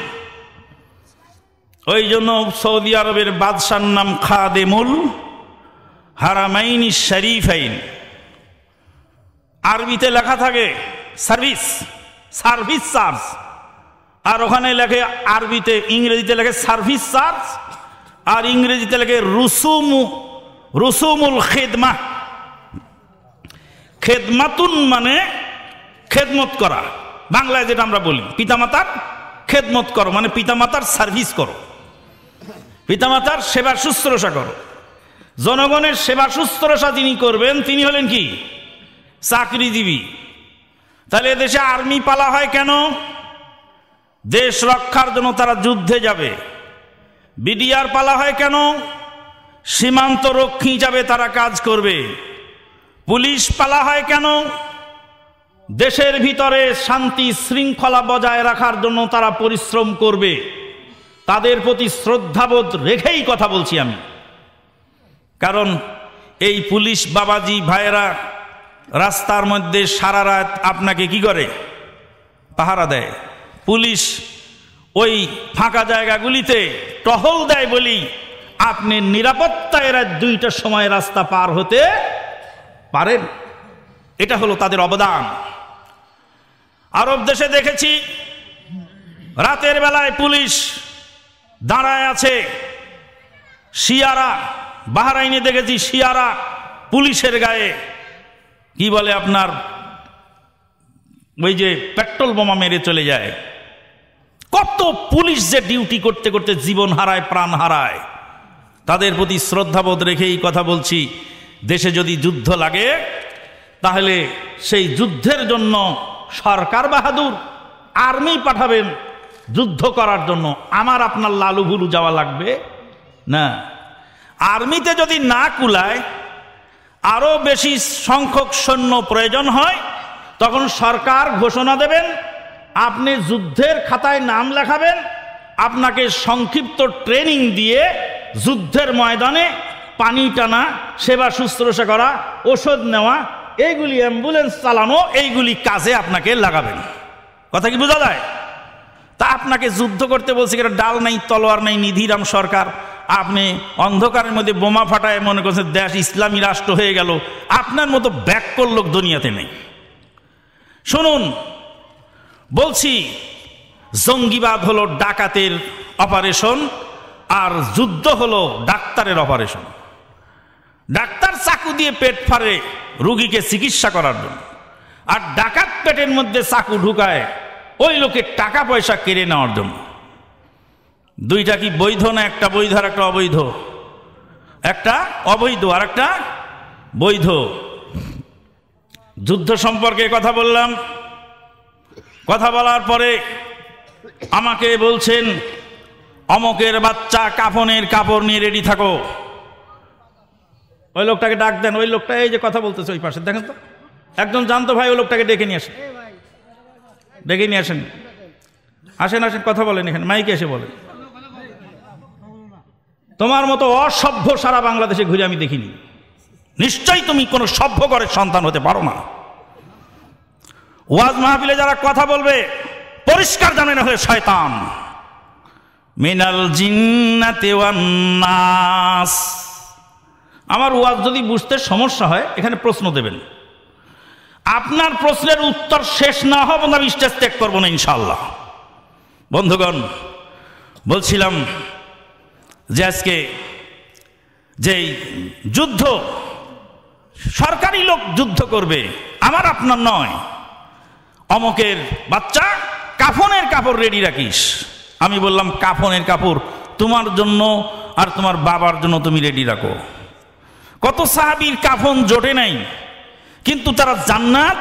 S1: ওই জন্য সৌদি আরবের বাদশার নাম খাদেমুল হারামাইনি শরীফাইন আরবিতে লেখা থাকে সার্ভিস সার্ভিস চার্জ আর ওখানে লেখে আরবিতে ইংরেজিতে লেখে সার্ভিস চার্জ আর ইংরেজিতে লেখে রুসুম রুসুমুল খেদমা খেদমাতুন মানে খেদমত করা বাংলায় যেটা আমরা বলি পিতামাতার খেদমত করো মানে পিতামাতার সার্ভিস করো পিতামাতার সেবা শুশ্রূষা করো জনগণের সেবা শুশ্রূষা যিনি করবেন তিনি হলেন কি চাকরিজীবী তাহলে এদেশে আর্মি পালা হয় কেন দেশ রক্ষার জন্য তারা যুদ্ধে যাবে বিডিআর পালা হয় কেন সীমান্ত রক্ষী যাবে তারা কাজ করবে পুলিশ পালা হয় কেন দেশের ভিতরে শান্তি শৃঙ্খলা বজায় রাখার জন্য তারা পরিশ্রম করবে তাদের প্রতি শ্রদ্ধাবোধ রেখেই কথা বলছি আমি কারণ এই পুলিশ বাবাজি ভাইয়েরা রাস্তার মধ্যে সারা রাত আপনাকে কি করে পাহারা দেয় পুলিশ ওই ফাঁকা জায়গাগুলিতে টহল দেয় বলি আপনি নিরাপত্তা এরা দুইটার সময় রাস্তা পার হতে পারেন এটা হলো তাদের অবদান আরব দেশে দেখেছি রাতের বেলায় পুলিশ দাঁড়ায় আছে শিয়ারা বাহারাইনে দেখেছি শিয়ারা পুলিশের গায়ে কি বলে আপনার ওই যে পেট্রোল বোমা মেরে চলে যায় কত পুলিশ যে ডিউটি করতে করতে জীবন হারায় প্রাণ হারায় তাদের প্রতি শ্রদ্ধাবোধ রেখেই কথা বলছি দেশে যদি যুদ্ধ লাগে তাহলে সেই যুদ্ধের জন্য সরকার বাহাদুর আর্মি পাঠাবেন যুদ্ধ করার জন্য আমার আপনার লালু ভুলু যাওয়া লাগবে না আর্মিতে যদি না কুলায় আরও বেশি সংখ্যক সৈন্য প্রয়োজন হয় তখন সরকার ঘোষণা দেবেন আপনি যুদ্ধের খাতায় নাম লেখাবেন আপনাকে সংক্ষিপ্ত ট্রেনিং দিয়ে যুদ্ধের ময়দানে পানি টানা সেবা শুশ্রূষা করা ওষুধ নেওয়া এইগুলি অ্যাম্বুলেন্স চালানো এইগুলি কাজে আপনাকে লাগাবেন কথা কি বোঝা যায় তা আপনাকে যুদ্ধ করতে বলছে কেন ডাল নাই তলোয়ার নাই নিধিরাম সরকার আপনি অন্ধকারের মধ্যে বোমা ফাটায় মনে করছেন দেশ ইসলামী রাষ্ট্র হয়ে গেল আপনার মতো ব্যাক লোক দুনিয়াতে নেই শুনুন বলছি জঙ্গিবাদ হলো ডাকাতের অপারেশন আর যুদ্ধ হলো ডাক্তারের অপারেশন ডাক্তার চাকু দিয়ে পেট ফাড়ে রুগীকে চিকিৎসা করার জন্য আর ডাকাত পেটের মধ্যে চাকু ঢুকায় ওই লোকের টাকা পয়সা কেড়ে নেওয়ার জন্য দুইটা কি বৈধ না একটা বৈধ আর একটা অবৈধ একটা অবৈধ আর একটা বৈধ যুদ্ধ সম্পর্কে কথা বললাম কথা বলার পরে আমাকে বলছেন অমকের বাচ্চা কাফনের কাপড় নিয়ে রেডি থাকো ওই লোকটাকে ডাক দেন ওই লোকটা এই যে কথা বলতেছে ওই পাশে দেখেন তো একজন জানতো ভাই ওই লোকটাকে ডেকে নিয়ে আসেন ডেকে নিয়ে আসেন আসেন আসেন কথা বলেন এখানে মাইকে এসে বলেন তোমার মতো অসভ্য সারা বাংলাদেশে ঘুরে আমি দেখিনি নিশ্চয়ই তুমি কোনো সভ্য ঘরের সন্তান হতে পারো না ওয়াজ মাহফিলে যারা কথা বলবে পরিষ্কার জানে না হয়ে শয়তান মিনাল জিন্নাতে নাস আমার ওয়াজ যদি বুঝতে সমস্যা হয় এখানে প্রশ্ন দেবেন আপনার প্রশ্নের উত্তর শেষ না হওয়া না বিশ্বাস স্টেজ ত্যাগ করবো না ইনশাল্লাহ বন্ধুগণ বলছিলাম যে আজকে যেই যুদ্ধ সরকারি লোক যুদ্ধ করবে আমার আপনার নয় অমকের বাচ্চা কাফনের কাপড় রেডি রাখিস আমি বললাম কাফনের কাপড় তোমার জন্য আর তোমার বাবার জন্য তুমি রেডি রাখো কত সাহাবির কাফন জোটে নাই কিন্তু তারা জান্নাত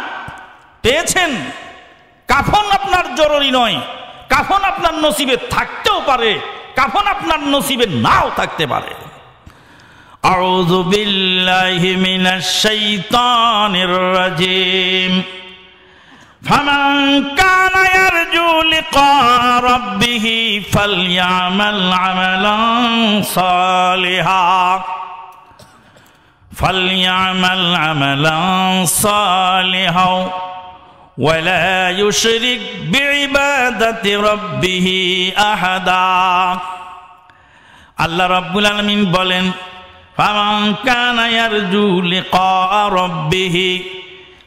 S1: পেয়েছেন কাফন আপনার জরুরি নয় কাফন আপনার নসিবে থাকতেও পারে কাফন আপনার নসিবে নাও থাকতে পারে আউযু বিল্লাহি মিনাশ শাইতানির فمن كان يرجو لقاء ربه فليعمل عملا صالحا فليعمل عملا صالحا ولا يشرك بعبادة ربه أحدا আল্লাহ রব্বুল আলমিন বলেন ফামান কানা ইয়ারজু লিকা রব্বিহি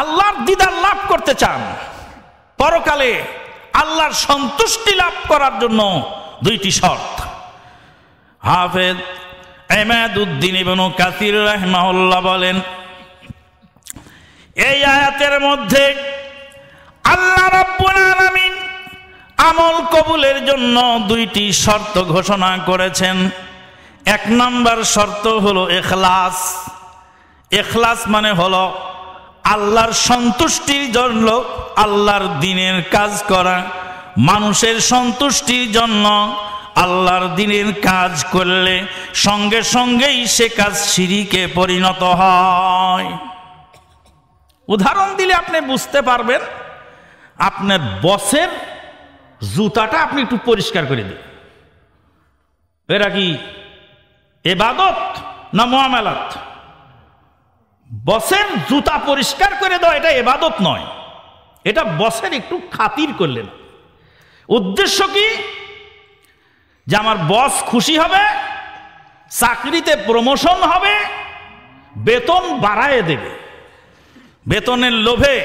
S1: আল্লাহর দিদার লাভ করতে চান পরকালে আল্লাহর সন্তুষ্টি লাভ করার জন্য দুইটি শর্ত হাফেদ উদ্দিন এবং কাসির রহমাউল্লাহ বলেন এই আয়াতের মধ্যে আল্লাহ রাব্বুল আলামিন আমল কবুলের জন্য দুইটি শর্ত ঘোষণা করেছেন এক নাম্বার শর্ত হলো এখলাস এখলাস মানে হলো আল্লাহর সন্তুষ্টির জন্য আল্লাহর দিনের কাজ করা মানুষের সন্তুষ্টির জন্য আল্লাহর দিনের কাজ করলে সঙ্গে সঙ্গেই সে কাজ সিঁড়িকে পরিণত হয় উদাহরণ দিলে আপনি বুঝতে পারবেন আপনার বসের জুতাটা আপনি একটু পরিষ্কার করে দিন এরা কি এবাদত না মহামেলাত বসেন জুতা পরিষ্কার করে দেওয়া এটা এবাদত নয় এটা বসের একটু খাতির করলেন উদ্দেশ্য কি যে আমার বস খুশি হবে চাকরিতে প্রমোশন হবে বেতন বাড়ায় দেবে বেতনের লোভে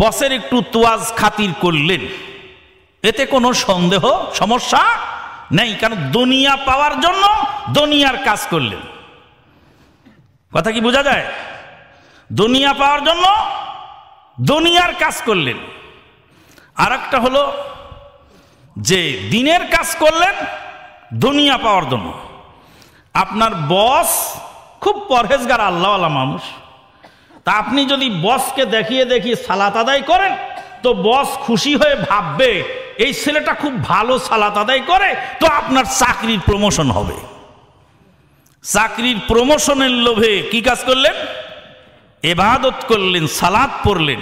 S1: বসের একটু তোয়াজ খাতির করলেন এতে কোনো সন্দেহ সমস্যা নেই কারণ দুনিয়া পাওয়ার জন্য দুনিয়ার কাজ করলেন কথা কি বোঝা যায় দুনিয়া পাওয়ার জন্য দুনিয়ার কাজ করলেন আর একটা হলো যে দিনের কাজ করলেন দুনিয়া পাওয়ার জন্য আপনার বস খুব পরহেজগার আল্লাহওয়ালা মানুষ তা আপনি যদি বসকে দেখিয়ে দেখিয়ে সালাত আদায় করেন তো বস খুশি হয়ে ভাববে এই ছেলেটা খুব ভালো সালাত আদায় করে তো আপনার চাকরির প্রমোশন হবে চাকরির প্রমোশনের লোভে কি কাজ করলেন এবাদত করলেন সালাদ পড়লেন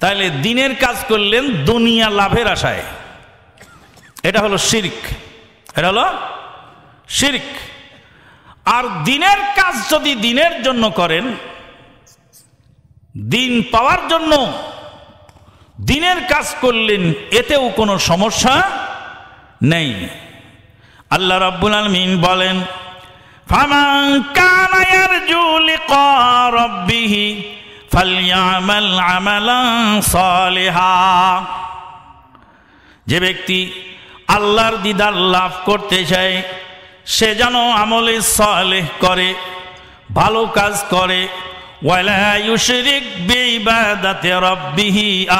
S1: তাহলে দিনের কাজ করলেন দুনিয়া লাভের আশায় এটা হলো শির্ক এটা হলো শির্ক আর দিনের কাজ যদি দিনের জন্য করেন দিন পাওয়ার জন্য দিনের কাজ করলেন এতেও কোনো সমস্যা নেই আল্লাহ রাব্বুল আলমিন বলেন فمن كان يرجو لقاء ربه فليعمل عملا صالحا যে ব্যক্তি আল্লাহর দিদার লাভ করতে চায় সে যেন আমলে সালেহ করে ভালো কাজ করে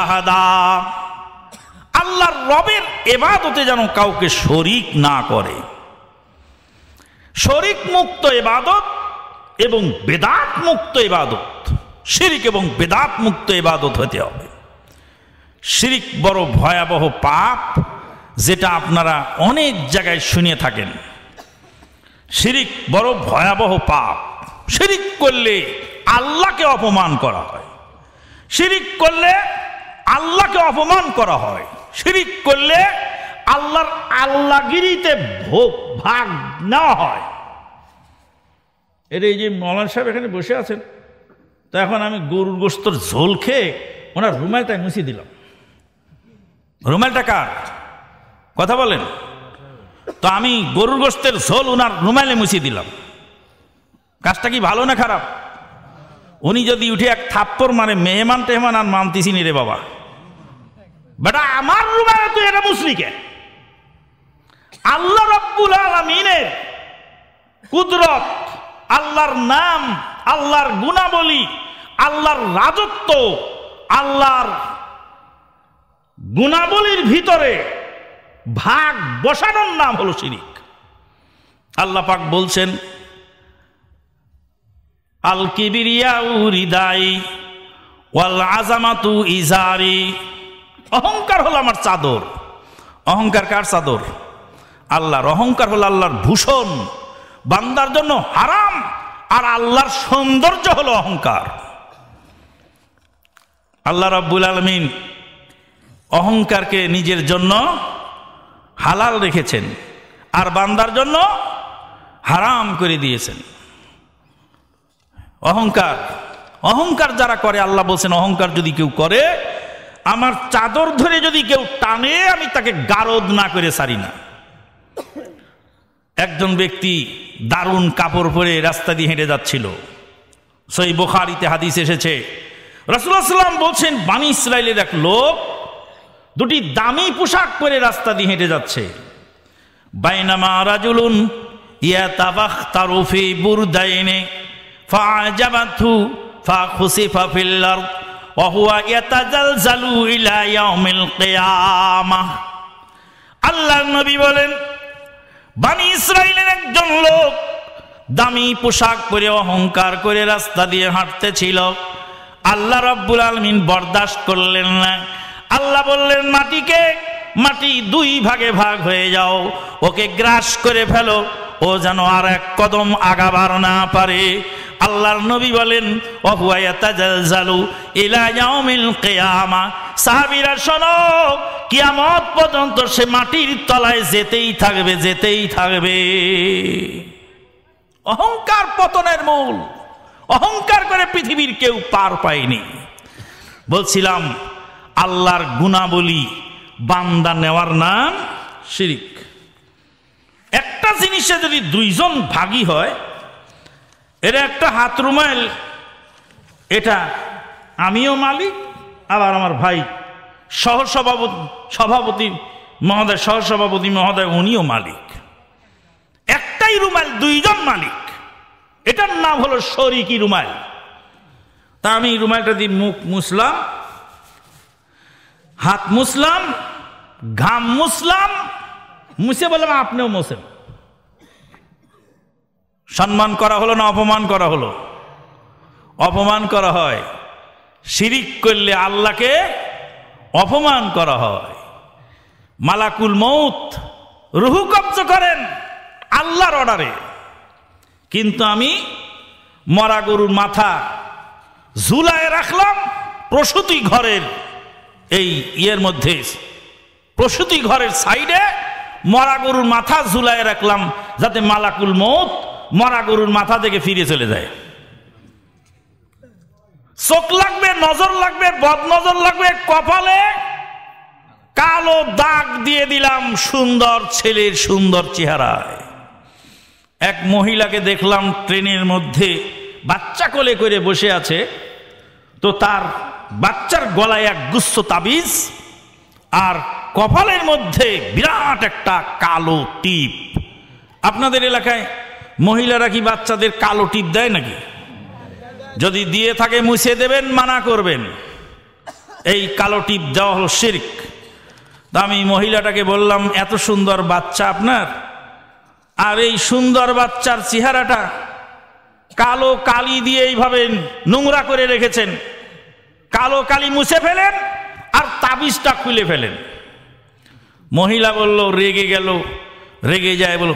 S1: আহাদা আল্লাহর রবের এবাদতে যেন কাউকে শরিক না করে শরিক মুক্ত এবাদত এবং বেদাত মুক্ত এবাদত শিরিক এবং বেদাত মুক্ত এবাদত হতে হবে শিরিক বড় ভয়াবহ পাপ যেটা আপনারা অনেক জায়গায় শুনিয়ে থাকেন শিরিক বড় ভয়াবহ পাপ শিরিক করলে আল্লাহকে অপমান করা হয় শিরিক করলে আল্লাহকে অপমান করা হয় শিরিক করলে আল্লাহর আল্লাগিরিতে ভোগ ভাগ না হয় এর এই যে মৌলান সাহেব এখানে বসে আছেন তো এখন আমি গরুর গোস্তর ঝোল খেয়ে ওনার রুমালটায় মুছিয়ে দিলাম রুমালটা কার কথা বলেন তো আমি গরুর গোস্তের ঝোল ওনার রুমালে মুছিয়ে দিলাম কাজটা কি ভালো না খারাপ উনি যদি উঠে এক থাপ্পর মানে মেহমান টেহমান আর মানতিসিনি রে বাবা বেটা আমার রুমালে তুই এটা মুসলিকে আল্লাহ রব্বুল আলমিনের কুদরত আল্লাহর নাম আল্লাহর গুণাবলী আল্লাহর রাজত্ব আল্লাহর গুণাবলীর ভিতরে ভাগ বসানোর নাম হল শিরিক আল্লাহ পাক বলছেন আল কিবিরিয়া হৃদাই ওয়াল আজামাতু ইজারি অহংকার হল আমার চাদর অহংকার কার চাদর আল্লাহর অহংকার হলো আল্লাহর ভূষণ বান্দার জন্য হারাম আর আল্লাহর সৌন্দর্য হলো অহংকার আল্লাহ রাব্বুল আলমিন অহংকারকে নিজের জন্য হালাল রেখেছেন আর বান্দার জন্য হারাম করে দিয়েছেন অহংকার অহংকার যারা করে আল্লাহ বলছেন অহংকার যদি কেউ করে আমার চাদর ধরে যদি কেউ টানে আমি তাকে গারদ না করে সারি না একজন ব্যক্তি দারুণ কাপড় পরে রাস্তা দিয়ে হেঁটে যাচ্ছিল সেই বোখারিতে হাদিস এসেছে রসুলাম বলছেন বাণী ইসরায়েলের এক লোক দুটি দামি পোশাক পরে রাস্তা দিয়ে হেঁটে যাচ্ছে বাইনামা রাজুলুন ইয়া তাবাখ তারুফি বুরদাইনে ফা জাবাথু ফা খুসিফা ফিল্লার ওহুয়া ইয়াতাজালজালু ইলা ইয়াউমিল কিয়ামাহ আল্লাহ নবী বলেন বানি ইসরায়েলের একজন লোক দামি পোশাক পরে অহংকার করে রাস্তা দিয়ে হাঁটতেছিল আল্লাহ রব্বুল আলমিন বরদাস্ত করলেন না আল্লাহ বললেন মাটিকে মাটি দুই ভাগে ভাগ হয়ে যাও ওকে গ্রাস করে ফেলো ও যেন আর এক কদম আগাবার না পারে আল্লাহর নবী বলেন অহুয়াতালু ইলায়াউমিল কেয়ামা সাহাবিরা শোনো কিয়ামত পর্যন্ত সে মাটির তলায় যেতেই থাকবে যেতেই থাকবে অহংকার পতনের মূল অহংকার করে পৃথিবীর কেউ পার পায়নি বলছিলাম আল্লাহর গুণাবলী বান্দা নেওয়ার নাম শিরিক একটা জিনিসে যদি দুইজন ভাগী হয় এটা একটা হাত রুমাইল এটা আমিও মালিক আবার আমার ভাই সহসভাপতি সভাপতি মহোদয় সহসভাপতি মহোদয় উনিও মালিক একটাই রুমাইল দুইজন মালিক এটার নাম হলো শরিকি রুমাইল তা আমি রুমালটা দিয়ে মুখ মুসলাম হাত মুসলাম ঘাম মুসলাম মুছে বললাম আপনিও মুসলাম সম্মান করা হলো না অপমান করা হলো অপমান করা হয় শিরিক করলে আল্লাহকে অপমান করা হয় মালাকুল মৌত রুহু কব্জ করেন আল্লাহর অর্ডারে কিন্তু আমি মরা গরুর মাথা ঝুলায় রাখলাম প্রসূতি ঘরের এই ইয়ের মধ্যে প্রসূতি ঘরের সাইডে মরা গরুর মাথা ঝুলায় রাখলাম যাতে মালাকুল মৌত মরা গরুর মাথা থেকে ফিরে চলে যায় চোখ লাগবে নজর লাগবে বদ নজর লাগবে কপালে কালো দাগ দিয়ে দিলাম সুন্দর ছেলের সুন্দর চেহারায় এক মহিলাকে দেখলাম ট্রেনের মধ্যে বাচ্চা কোলে করে বসে আছে তো তার বাচ্চার গলায় এক গুচ্ছ তাবিজ আর কপালের মধ্যে বিরাট একটা কালো টিপ আপনাদের এলাকায় মহিলারা কি বাচ্চাদের কালো টিপ দেয় নাকি যদি দিয়ে থাকে মুছে দেবেন মানা করবেন এই কালো টিপ দেওয়া হলো শির্ক তা আমি মহিলাটাকে বললাম এত সুন্দর বাচ্চা আপনার আর এই সুন্দর বাচ্চার চেহারাটা কালো কালি দিয়ে এইভাবে নোংরা করে রেখেছেন কালো কালি মুছে ফেলেন আর তাবিজটা খুলে ফেলেন মহিলা বলল রেগে গেল রেগে যায় বলো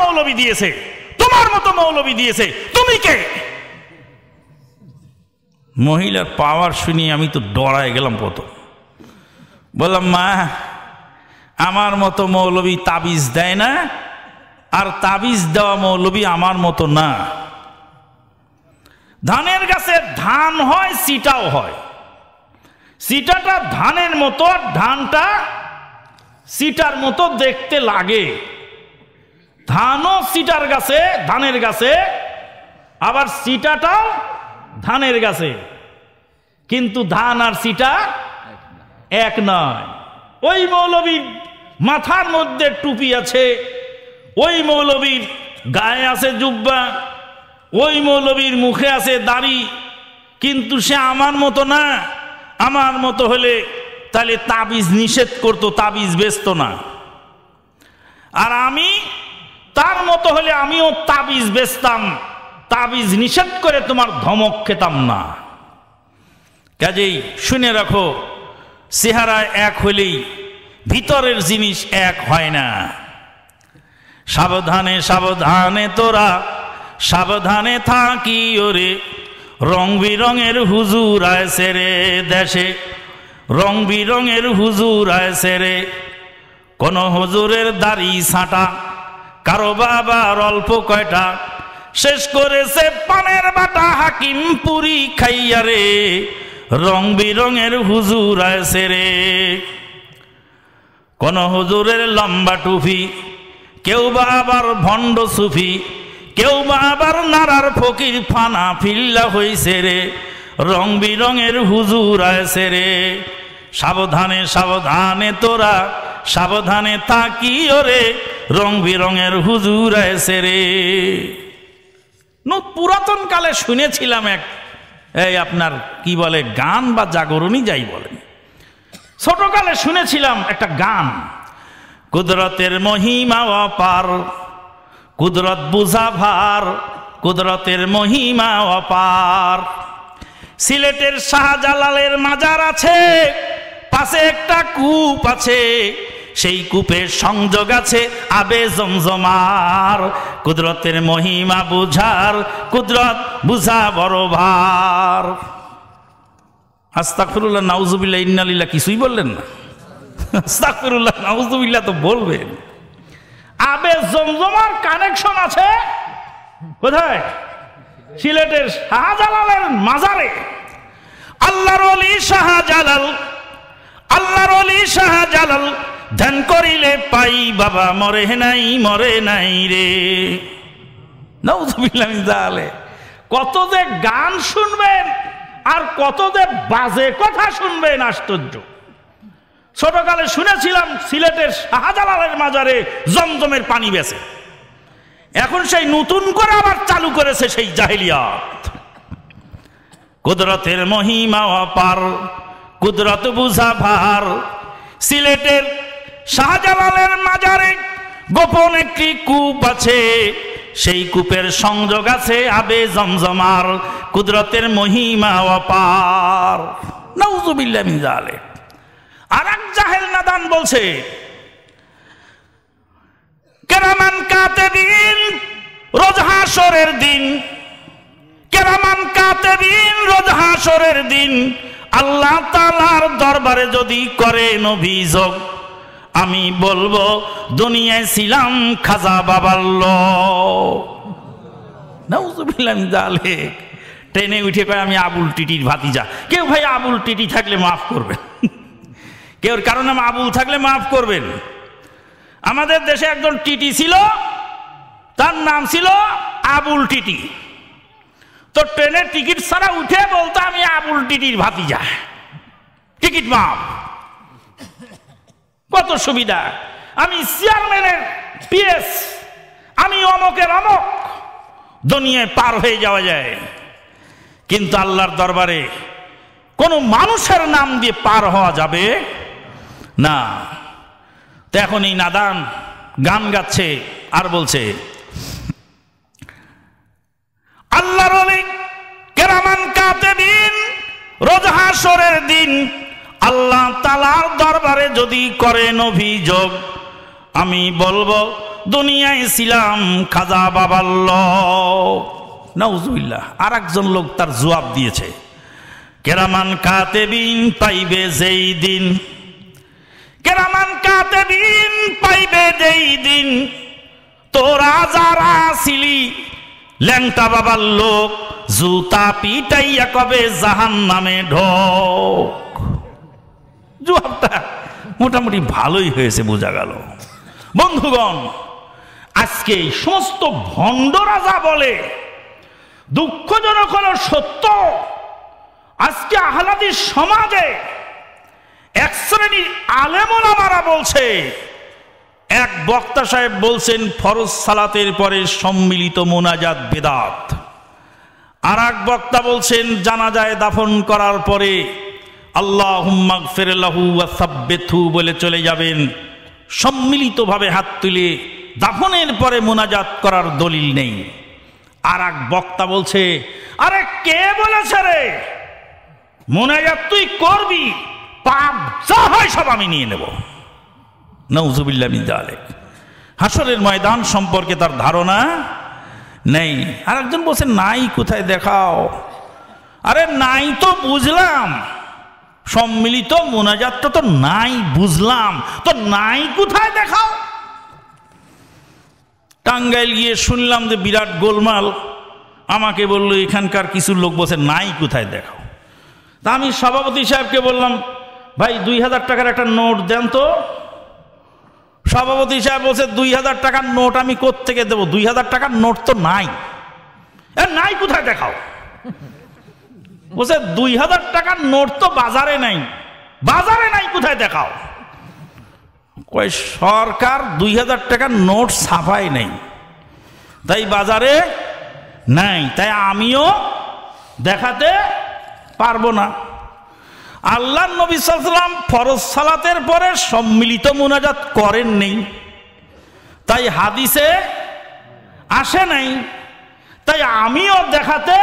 S1: মৌলবি দিয়েছে তোমার মতো মৌলবি দিয়েছে তুমি কে মহিলার পাওয়ার শুনিয়ে আমি তো ডরায় গেলাম কত বললাম মা আমার মতো মৌলবি তাবিজ দেয় না আর তাবিজ দেওয়া মৌলবি আমার মতো না ধানের গাছে ধান হয় সিটাও হয় সিটাটা ধানের মতো ধানটা সিটার মতো দেখতে লাগে ধানও সিটার গাছে ধানের গাছে আবার সিটাটাও ধানের গাছে কিন্তু ধান আর সিটা এক নয় ওই মৌলবীর মাথার মধ্যে টুপি আছে ওই মৌলবীর গায়ে আছে জুব্বা ওই মৌলবীর মুখে আছে দাড়ি কিন্তু সে আমার মতো না আমার মতো হলে তাহলে তাবিজ নিষেধ করতো তাবিজ বেচত না আর আমি তার মতো হলে আমিও তাবিজ বেচতাম তাবিজ নিষেধ করে তোমার ধমক খেতাম না কাজেই শুনে রাখো চেহারায় এক হলেই ভিতরের জিনিস এক হয় না সাবধানে সাবধানে তোরা সাবধানে থাকি ওরে রং বিরঙের হুজুর আয়সে রে দেশে রং বিরঙের হুজুর আয়সে রে কোনো হুজুরের দাড়ি ছাঁটা কারো বাবার অল্প কয়টা শেষ করেছে পানের বাটা হাকিম পুরি খাইয়া রে রং বিরঙের হুজুর আছে রে কোন হুজুরের লম্বা টুফি কেউ বা আবার ভণ্ড সুফি কেউ বা আবার নারার ফকির ফানা ফিল্লা হইছে রে রং বিরঙের হুজুর আছে রে সাবধানে সাবধানে তোরা সাবধানে তাকি রে রং বিরঙের হুজুর এসে রে পুরাতন কালে শুনেছিলাম এক এই আপনার কি বলে গান বা জাগরণই যাই বলেন ছোটকালে শুনেছিলাম একটা গান কুদরতের মহিমা অপার কুদরত বুঝা ভার কুদরতের মহিমা অপার সিলেটের শাহজালালের মাজার আছে পাশে একটা কূপ আছে সেই কূপের সংযোগ আছে আবে জমজমার কুদরতের মহিমা বুঝার কুদরত বুঝা বড় ভার আস্তাকফিরুল্লাহ নাউজুবিল্লা ইন্নালিল্লা কিছুই বললেন না আস্তাকফিরুল্লাহ নাউজুবিল্লা তো বলবেন আবে জমজমার কানেকশন আছে কোথায় সিলেটের শাহজালালের মাজারে আল্লাহর অলি শাহজালাল আল্লাহর অলি শাহজালাল ধ্যান করিলে পাই বাবা মরে নাই মরে নাই রে নৌজবিল্লামিজালে কত যে গান শুনবেন আর কত যে বাজে কথা শুনবেন আশ্চর্য ছোটকালে শুনেছিলাম সিলেটের শাহজালালের মাজারে জমজমের পানি বেছে এখন সেই নতুন করে আবার চালু করেছে সেই জাহিলিয়াত কুদরতের মহিমা অপার কুদরত বুঝা ভার সিলেটের শাহজালালের মাজারে গোপন একটি কূপ আছে সেই কূপের সংযোগ আছে আবে জমজমার কুদরতের মহিমা অপার নৌজুবিল্লা মিজালে আর এক জাহেল নাদান বলছে কেরামান কাতে দিন রোজ দিন কেরামান কাতে দিন রোজ দিন আল্লাহ তালার দরবারে যদি করেন অভিযোগ আমি বলবো দুনিয়ায় ছিলাম খাজা বাবার লাউজুবিল্লাম ট্রেনে উঠে কয় আমি আবুল টিটির ভাতিজা কেউ ভাই আবুল টিটি থাকলে মাফ করবেন কেউ কারণ আমি আবুল থাকলে মাফ করবেন আমাদের দেশে একজন টিটি ছিল তার নাম ছিল আবুল টিটি তো ট্রেনের টিকিট ছাড়া উঠে বলতো আমি আবুল টিটির ভাতিজা টিকিট মাফ কত সুবিধা আমি চেয়ারম্যানের পিএস আমি অমকের অমক দুনিয়ায় পার হয়ে যাওয়া যায় কিন্তু আল্লাহর দরবারে কোনো মানুষের নাম দিয়ে পার হওয়া যাবে না তো এখন এই নাদান গান গাচ্ছে আর বলছে আল্লাহর কেরামান কাতে দিন রোজ হাসরের দিন আল্লাহ তালার দরবারে যদি করেন অভিযোগ আমি বলবো দুনিয়ায় ছিলাম খাজা বাবাল্ল নাউজুবিল্লাহ আর একজন লোক তার জবাব দিয়েছে কেরামান কাতে বিন পাইবে যেই দিন কেরামান কাতে বিন পাইবে যেই দিন তোরা যারা ছিলি ল্যাংটা বাবার লোক জুতা পিটাইয়া কবে জাহান নামে ঢোক জবাবটা মোটামুটি ভালোই হয়েছে বোঝা গেল বন্ধুগণ আজকে এই সমস্ত ভণ্ড রাজা বলে দুঃখজনক হল সত্য আজকে আহলাদির সমাজে এক শ্রেণীর আমারা বলছে এক বক্তা সাহেব বলছেন ফরজ সালাতের পরে সম্মিলিত মোনাজাত বেদাত আর এক বক্তা বলছেন জানাজায় দাফন করার পরে আল্লাহ হুম্মাগফেরলাহু ওয়াসাব্বেথু বলে চলে যাবেন সম্মিলিতভাবে হাত তুলে দাফনের পরে মোনাজাত করার দলিল নেই আর এক বক্তা বলছে আরে কে বলেছে রে মোনাজাত তুই করবি পাপ যা হয় সব আমি নিয়ে নেব নৌজুবিল্লা মিজালে হাসরের ময়দান সম্পর্কে তার ধারণা নেই আর একজন বলছে নাই কোথায় দেখাও আরে নাই তো বুঝলাম সম্মিলিত মোনাজাতটা তো নাই বুঝলাম তো নাই কোথায় দেখাও টাঙ্গাইল গিয়ে শুনলাম যে বিরাট গোলমাল আমাকে বলল এখানকার কিছু লোক বসে নাই কোথায় দেখাও তা আমি সভাপতি সাহেবকে বললাম ভাই দুই হাজার টাকার একটা নোট দেন তো সভাপতি সাহেব বলছে দুই হাজার টাকার নোট আমি কোত্থেকে দেবো দুই হাজার টাকার নোট তো নাই নাই কোথায় দেখাও বলছে দুই হাজার টাকার নোট তো বাজারে নাই বাজারে নাই কোথায় দেখাও কয় সরকার দুই হাজার টাকার নোট ছাপায় নেই তাই বাজারে নাই তাই আমিও দেখাতে পারবো না আল্লাহ নবী সাল্লাম ফরজ সালাতের পরে সম্মিলিত মোনাজাত করেন নেই তাই হাদিসে আসে নাই তাই আমিও দেখাতে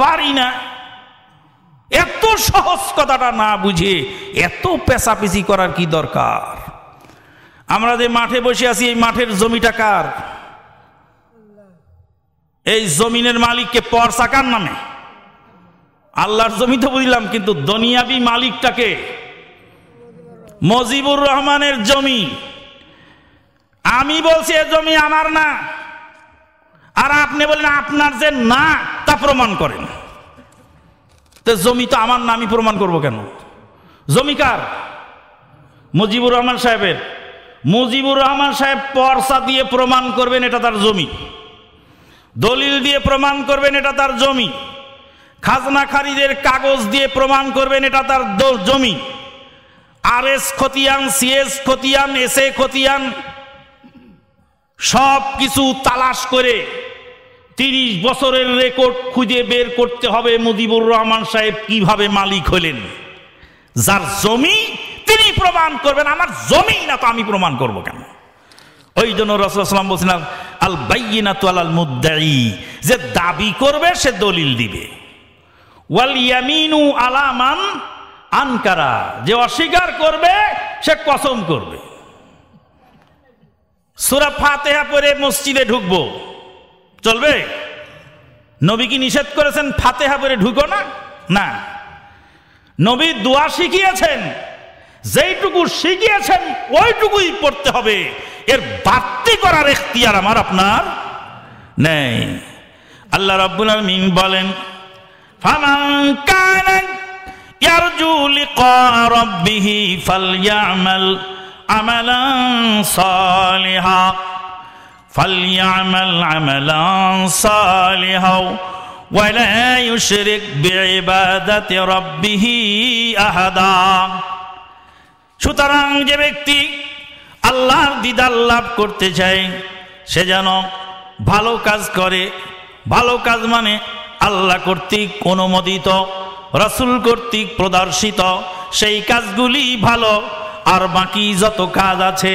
S1: পারি না এত সহজ কথাটা না বুঝে এত পেশি করার কি দরকার আমরা যে মাঠে বসে আছি এই মাঠের জমিটা কার এই জমিনের মালিককে পর কার নামে আল্লাহর জমি তো বুঝলাম কিন্তু দনিয়াবি মালিকটাকে মজিবুর রহমানের জমি আমি বলছি এ জমি আমার না আর আপনি বলেন আপনার যে না তা প্রমাণ করেন তো জমি তো আমার নামই প্রমাণ করব কেন জমিকার মুজিবুর রহমান সাহেবের মুজিবুর রহমান সাহেব পর্সা দিয়ে প্রমাণ করবেন এটা তার জমি দলিল দিয়ে প্রমাণ করবেন এটা তার জমি খাজনাখারিদের কাগজ দিয়ে প্রমাণ করবেন এটা তার জমি আর এস খতিয়ান সিএস খতিয়ান এস এ খতিয়ান সব কিছু তালাশ করে তিরিশ বছরের রেকর্ড খুঁজে বের করতে হবে মুজিবুর রহমান সাহেব কিভাবে মালিক হলেন যার জমি তিনি প্রমাণ করবেন আমার জমি না তো আমি প্রমাণ করব কেন ওই জন্য রসুলাম বলছিলাম আল বাইনা তো আল মুদ্দাই যে দাবি করবে সে দলিল দিবে ওয়াল ইয়ামিনু আলামান আনকারা যে অস্বীকার করবে সে কসম করবে সুরা ফাতেহা পরে মসজিদে ঢুকবো চলবে নবী কি নিষেধ করেছেন ফাতে হাবরে ঢুকো না না নবী দোয়া শিখিয়েছেন যেইটুকু শিখিয়েছেন ওইটুকুই পড়তে হবে এর বাড়তি করার এখতিয়ার আমার আপনার নেই আল্লাহ রাব্বুল আলমিন বলেন ফামান কানান يرجو فليعمل عملا صالحا ولا يشرك بعبادة ربه أحدا সুতরাং যে ব্যক্তি আল্লাহর দিদার লাভ করতে চায় সে যেন ভালো কাজ করে ভালো কাজ মানে আল্লাহ কর্তৃক অনুমোদিত রসুল কর্তৃক প্রদর্শিত সেই কাজগুলি ভালো আর বাকি যত কাজ আছে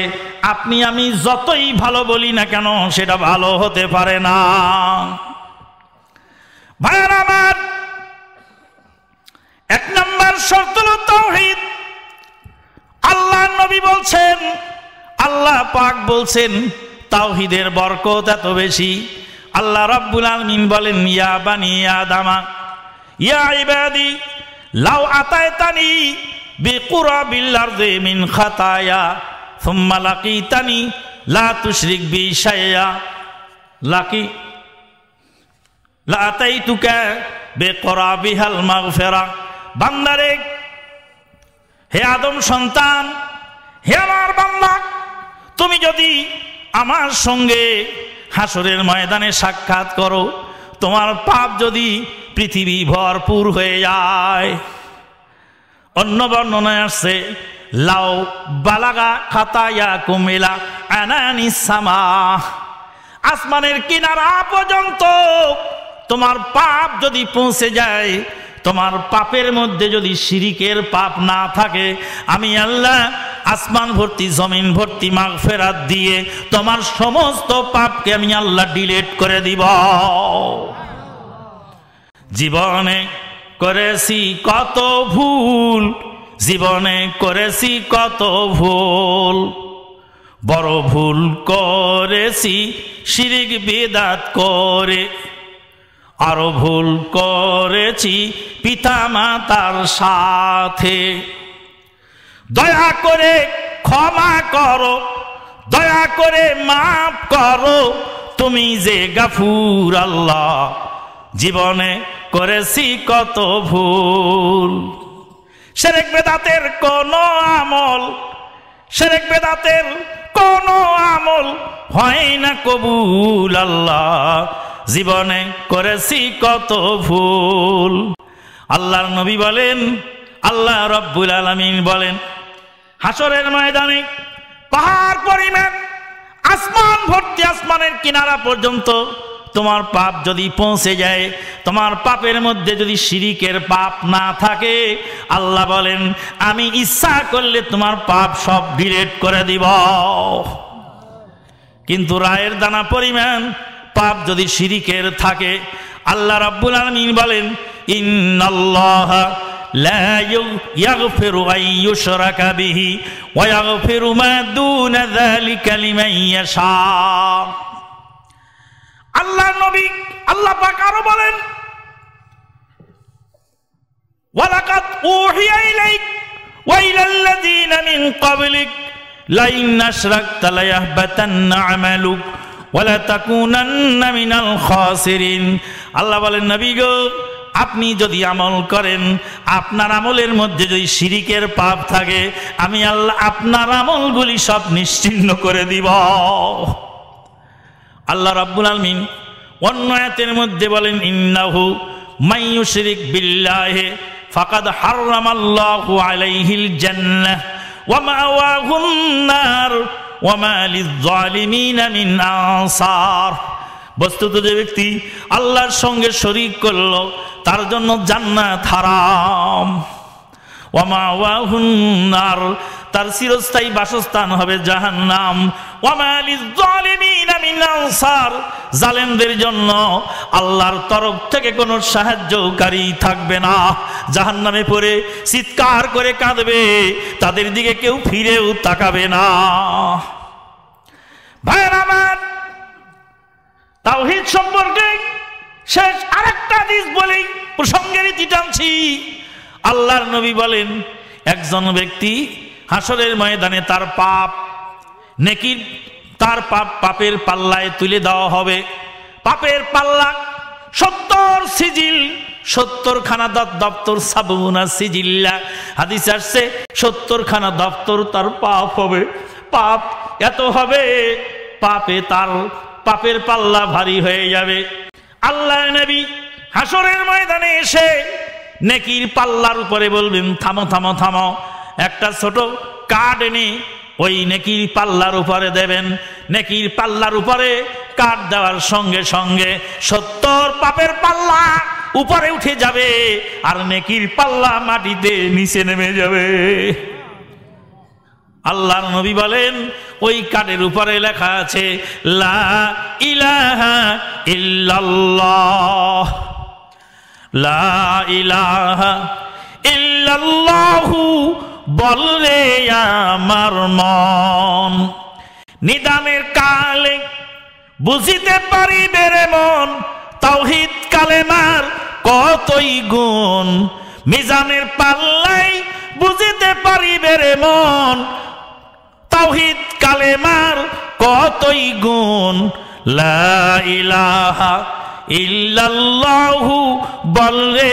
S1: আপনি আমি যতই ভালো বলি না কেন সেটা ভালো হতে পারে না ভাইয়ার আমার এক নম্বর শর্ত আল্লাহ নবী বলছেন আল্লাহ পাক বলছেন তাওহিদের বরকত এত বেশি আল্লাহ রব্বুল আলমিন বলেন ইয়া বানি ইয়া দামা ইয়া ইবাদি লাউ আতায়তানি বিল্লার দে মিন খাতায়া বেকরা বিহাল বান্দারে হে আদম সন্তান হে আমার বান্দা তুমি যদি আমার সঙ্গে হাসরের ময়দানে সাক্ষাৎ করো তোমার পাপ যদি পৃথিবী ভরপুর হয়ে যায় অন্য বর্ণনায় আসছে লাও বালাগা খাতায়া কুমিলা আনানি সামা আসমানের কিনারা পর্যন্ত তোমার পাপ যদি পৌঁছে যায় তোমার পাপের মধ্যে যদি শিরিকের পাপ না থাকে আমি আল্লাহ আসমান ভর্তি জমিন ভর্তি মাঘ ফেরাত দিয়ে তোমার সমস্ত পাপকে আমি আল্লাহ ডিলেট করে দিব জীবনে করেছি কত ভুল জীবনে করেছি কত ভুল বড় ভুল করেছি শিরিক বেদাত করে আরো ভুল করেছি পিতা মাতার সাথে দয়া করে ক্ষমা করো দয়া করে মাফ করো তুমি যে গাফুর আল্লাহ জীবনে করেছি কত ভুল সেরেক বেদাতের কোন আমল সেরেক বেদাতের কোন আমল হয় না কবুল আল্লাহ জীবনে করেছি কত ভুল আল্লাহর নবী বলেন আল্লাহ রব্বুল আলমিন বলেন হাসরের ময়দানে পাহাড় পরিমাণ আসমান ভর্তি আসমানের কিনারা পর্যন্ত তোমার পাপ যদি পৌঁছে যায় তোমার পাপের মধ্যে যদি শিরিকের পাপ না থাকে আল্লাহ বলেন আমি ইচ্ছা করলে তোমার পাপ সব ডিলেট করে দিব কিন্তু রায়ের দানা পরিমাণ পাপ যদি শিরিকের থাকে আল্লাহ রাব্বুল আলমিন বলেন ইন্নাল্লাহ لا নবী আল্লাহ পাক আরো বলেন ইলাইক মিন ক্বাবলিক লাইন লায়াহবাতান্না আমালুক ওয়ালা তাকুনান্না মিনাল খাসিরিন আল্লাহ বলেন নবী গো আপনি যদি আমল করেন আপনার আমলের মধ্যে যদি শিরিকের পাপ থাকে আমি আল্লাহ আপনার আমলগুলি সব নিশ্চিন্ন করে দিব আল্লাহ রাব্বুল আলমিন অন্য আয়াতের মধ্যে বলেন ইন্নাহু মাইয়ু শিরিক বিল্লাহে ফাকাদ হারামাল্লাহু আলাইহিল জান্নাহ ওয়া মাওয়াহুন নার ওয়া মা লিয-যালিমিনা মিন আনসার বস্তুত যে ব্যক্তি আল্লাহর সঙ্গে শরীক করল তার জন্য জান্নাত হারাম ওয়া মাওয়াহুন নার তার চিরস্থায়ী বাসস্থান হবে জাহান্নাম জালেমদের জন্য আল্লাহর তরফ থেকে কোনো সাহায্যকারী থাকবে না জাহান নামে পড়ে চিৎকার করে কাঁদবে তাদের দিকে কেউ ফিরেও তাকাবে না ভাইয়ের আমার তাওহিদ সম্পর্কে শেষ আরেকটা দিস বলেই প্রসঙ্গেরই টানছি আল্লাহর নবী বলেন একজন ব্যক্তি হাসরের ময়দানে তার পাপ নেকি তার পাপ পাপের পাল্লায় তুলে দেওয়া হবে পাপের পাল্লা সত্তর সিজিল সত্তর খানা দপ্তর সাবুনা সিজিল্লা হাদিস আসছে সত্তর খানা দপ্তর তার পাপ হবে পাপ এত হবে পাপে তার পাপের পাল্লা ভারী হয়ে যাবে আল্লাহ নবী হাসরের ময়দানে এসে নেকির পাল্লার উপরে বলবেন থামো থামো থামো একটা ছোট কাঠ এনে ওই নেকির পাল্লার উপরে দেবেন নেকির পাল্লার উপরে কাঠ দেওয়ার সঙ্গে সঙ্গে সত্তর পাপের পাল্লা উপরে উঠে যাবে আর নেকির পাল্লা মাটিতে নিচে নেমে যাবে আল্লাহর নবী বলেন ওই কার্ডের উপরে লেখা আছে লা ইলাহা লা ইলাহা ইল্লাল্লাহু বললে আমার মন নিদামের কালে বুঝিতে পারি বেড়ে মন তাওহিদ কালেমার কতই গুণ মিজানের পাল্লাই বুঝিতে পারি বেড়ে মন তাওহিদ কালেমার কতই গুণ লাইলাহা ইল্লাল্লাহু বলরে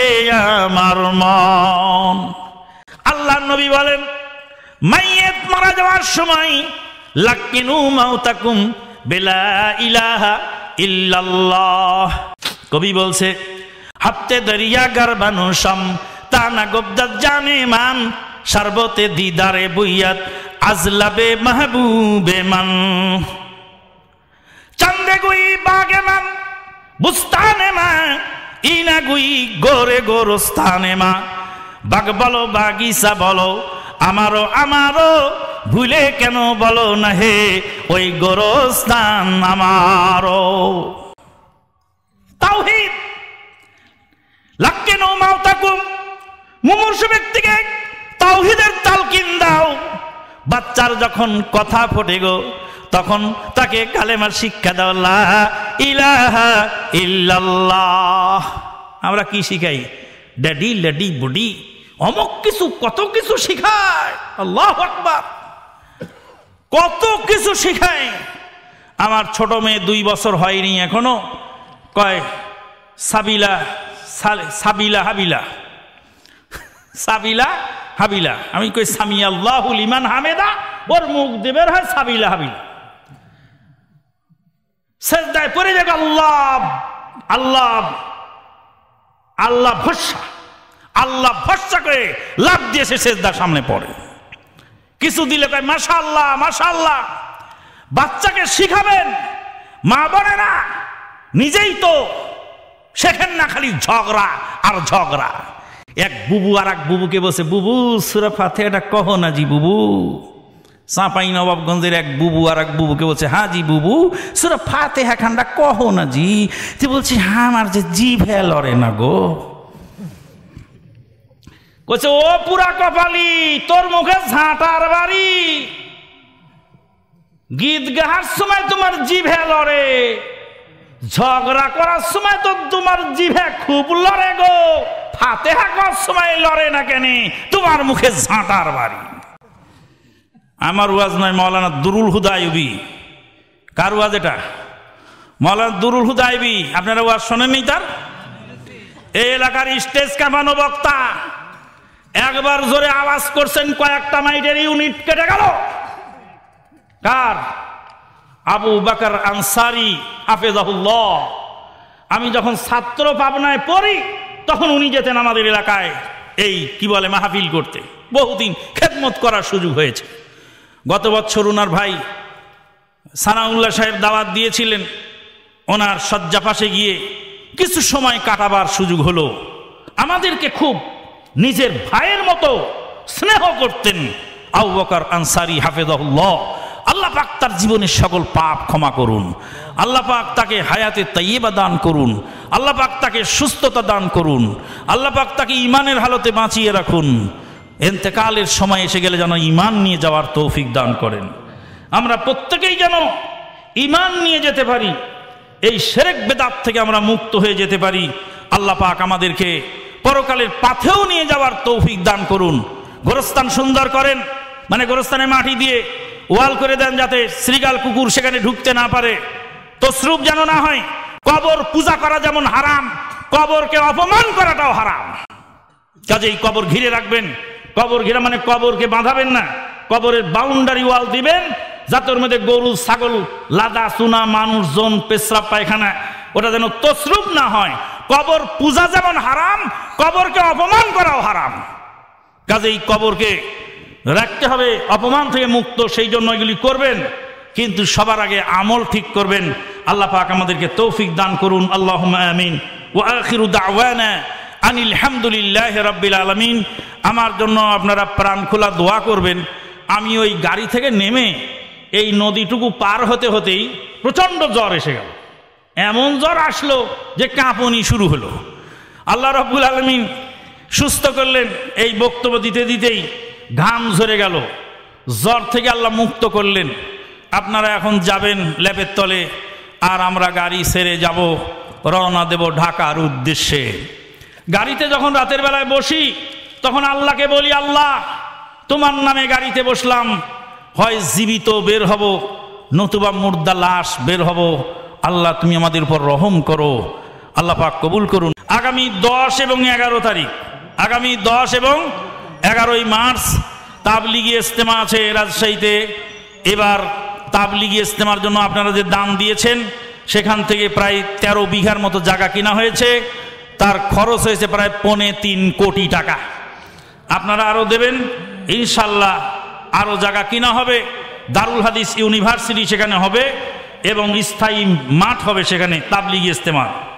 S1: আমার মন আল্লাহ নবী বলেন মাইয়েত মারা যাওয়ার সময় লাকিনু মাউতাকুম বেলা ইলাহা ইল্লাল্লাহ কবি বলছে হাতে দরিয়া গার বানুষম তানা গোবদাত জানে মান সর্বতে দিদারে বুইয়াত আজলাবে মাহবুবে মান চন্দে গুই বাগে মান বুস্তানে মা ইনা গুই গোরে স্থানে মা বাগ বলো বাগিচা বলো আমারও আমারও ভুলে কেন বলো না হে ওই গোরস্থান আমারও তাওহিদ মাও তাকুম মুমূর্ষ ব্যক্তিকে তাওহিদের তালকিন দাও বাচ্চার যখন কথা ফোটে গো তখন তাকে কালেমার শিক্ষা দাও লা ইলাহা ইল্লাল্লাহ আমরা কি শিখাই ড্যাডি ল্যাডি বুডি অমক কিছু কত কিছু শিখায় আল্লাহ আকবার কত কিছু শিখায় আমার ছোট মেয়ে দুই বছর হয়নি এখনো কয় সাবিলা সাবিলা হাবিলা সাবিলা হাবিলা আমি কই সামি আল্লাহুল ইমান হামেদা ওর মুখ দেবের হয় সাবিলা হাবিলা সেজদায় পড়ে যাবে আল্লাহ আল্লাহ আল্লাহ ভরসা আল্লাহ ভরসা করে লাভ দিয়ে সে শেষদার সামনে পড়ে কিছু দিলে কয় মাসা আল্লাহ মাসা আল্লাহ বাচ্চাকে শিখাবেন মা বলে না নিজেই তো শেখেন না খালি ঝগড়া আর ঝগড়া এক বুবু আর এক বুবুকে বসে বুবু সুরা ফাতে এটা কহ না জি বুবু চাঁপাই নবাবগঞ্জের এক বুবু আর এক বুবুকে বলছে হ্যাঁ জি বুবু সুরা ফাতে হ্যাঁ খান্ডা কহ না জি তুই বলছি হ্যাঁ আমার যে জি ভ্যা লড়ে না গো কচ্ছে ও পুরা কপালি তোর মুখে ঝাঁটার বাড়ি গীত গাহার সময় তোমার জিভে লড়ে ঝগড়া করার সময় তো তোমার জিভে খুব লড়ে গো ফাতেহা করার সময় লড়ে না কেন তোমার মুখে ঝাঁটার বাড়ি আমার ওয়াজ নয় মৌলানা দুরুল হুদায়বি কার ওয়াজ এটা মৌলানা দুরুল হুদায়বি আপনারা ওয়াজ শোনেননি তার এই এলাকার স্টেজ কামানো বক্তা একবার জোরে আওয়াজ করছেন কয়েকটা মাইটের ইউনিট কেটে গেল কার আবু বাকার আনসারি হাফেজাহুল্লাহ আমি যখন ছাত্র পাবনায় পড়ি তখন উনি যেতেন আমাদের এলাকায় এই কি বলে মাহফিল করতে বহুদিন খেদমত করার সুযোগ হয়েছে গত বছর ওনার ভাই সানাউল্লাহ সাহেব দাওয়াত দিয়েছিলেন ওনার শয্যা পাশে গিয়ে কিছু সময় কাটাবার সুযোগ হলো আমাদেরকে খুব নিজের ভাইয়ের মতো স্নেহ করতেন আউবকার আনসারি হাফেদুল্লাহ আল্লাহ পাক তার জীবনের সকল পাপ ক্ষমা করুন আল্লাহ পাক তাকে হায়াতে তাইয়েবা দান করুন আল্লাহ পাক তাকে সুস্থতা দান করুন আল্লাহ পাক তাকে ইমানের হালতে বাঁচিয়ে রাখুন এন্তেকালের সময় এসে গেলে যেন ইমান নিয়ে যাওয়ার তৌফিক দান করেন আমরা প্রত্যেকেই যেন ইমান নিয়ে যেতে পারি এই সেরেক বেদাত থেকে আমরা মুক্ত হয়ে যেতে পারি আল্লাহ পাক আমাদেরকে পরকালের পাথেও নিয়ে যাওয়ার তৌফিক দান করুন গোরস্থান সুন্দর করেন মানে গোরস্থানের মাটি দিয়ে ওয়াল করে দেন যাতে শ্রীগাল কুকুর সেখানে ঢুকতে না পারে তসরুপ যেন না হয় কবর পূজা করা যেমন হারাম কবরকে অপমান করাটাও হারাম কাজেই কবর ঘিরে রাখবেন কবর ঘিরা মানে কবরকে বাঁধাবেন না কবরের বাউন্ডারি ওয়াল দিবেন যাতে ওর মধ্যে গরু ছাগল লাদা সুনা মানুষজন পেশরা পায়খানা ওটা যেন তসরুপ না হয় কবর পূজা যেমন হারাম কবরকে অপমান করাও হারাম কাজেই কবরকে রাখতে হবে অপমান থেকে মুক্ত সেই জন্য এগুলি করবেন কিন্তু সবার আগে আমল ঠিক করবেন আল্লাহ পাক আমাদেরকে তৌফিক দান করুন আল্লাহ আমিন ও আখিরু আনিল হামদুলিল্লাহ রব্বিল আলমিন আমার জন্য আপনারা প্রাণ খোলা দোয়া করবেন আমি ওই গাড়ি থেকে নেমে এই নদীটুকু পার হতে হতেই প্রচণ্ড জ্বর এসে গেল এমন জ্বর আসলো যে কাঁপনি শুরু হলো আল্লাহ রব্বুল আলমিন সুস্থ করলেন এই বক্তব্য দিতে দিতেই ঘাম ঝরে গেল জ্বর থেকে আল্লাহ মুক্ত করলেন আপনারা এখন যাবেন ল্যাপের তলে আর আমরা গাড়ি সেরে যাব রওনা দেব ঢাকার উদ্দেশ্যে গাড়িতে যখন রাতের বেলায় বসি তখন আল্লাহকে বলি আল্লাহ তোমার নামে গাড়িতে বসলাম হয় জীবিত বের হব নতুবা মুর্দা লাশ বের হব আল্লাহ তুমি আমাদের উপর রহম করো আল্লাহ পাক কবুল করুন আগামী দশ এবং এগারো তারিখ আগামী দশ এবং এগারোই মার্চ তাবলিগি ইজতেমা আছে রাজশাহীতে এবার তাবলিগি ইজতেমার জন্য আপনারা যে দান দিয়েছেন সেখান থেকে প্রায় ১৩ বিঘার মতো জায়গা কিনা হয়েছে তার খরচ হয়েছে প্রায় পনে তিন কোটি টাকা আপনারা আরও দেবেন ইনশাল্লাহ আরও জায়গা কিনা হবে দারুল হাদিস ইউনিভার্সিটি সেখানে হবে এবং স্থায়ী মাঠ হবে সেখানে তাবলিগি ইস্তেমা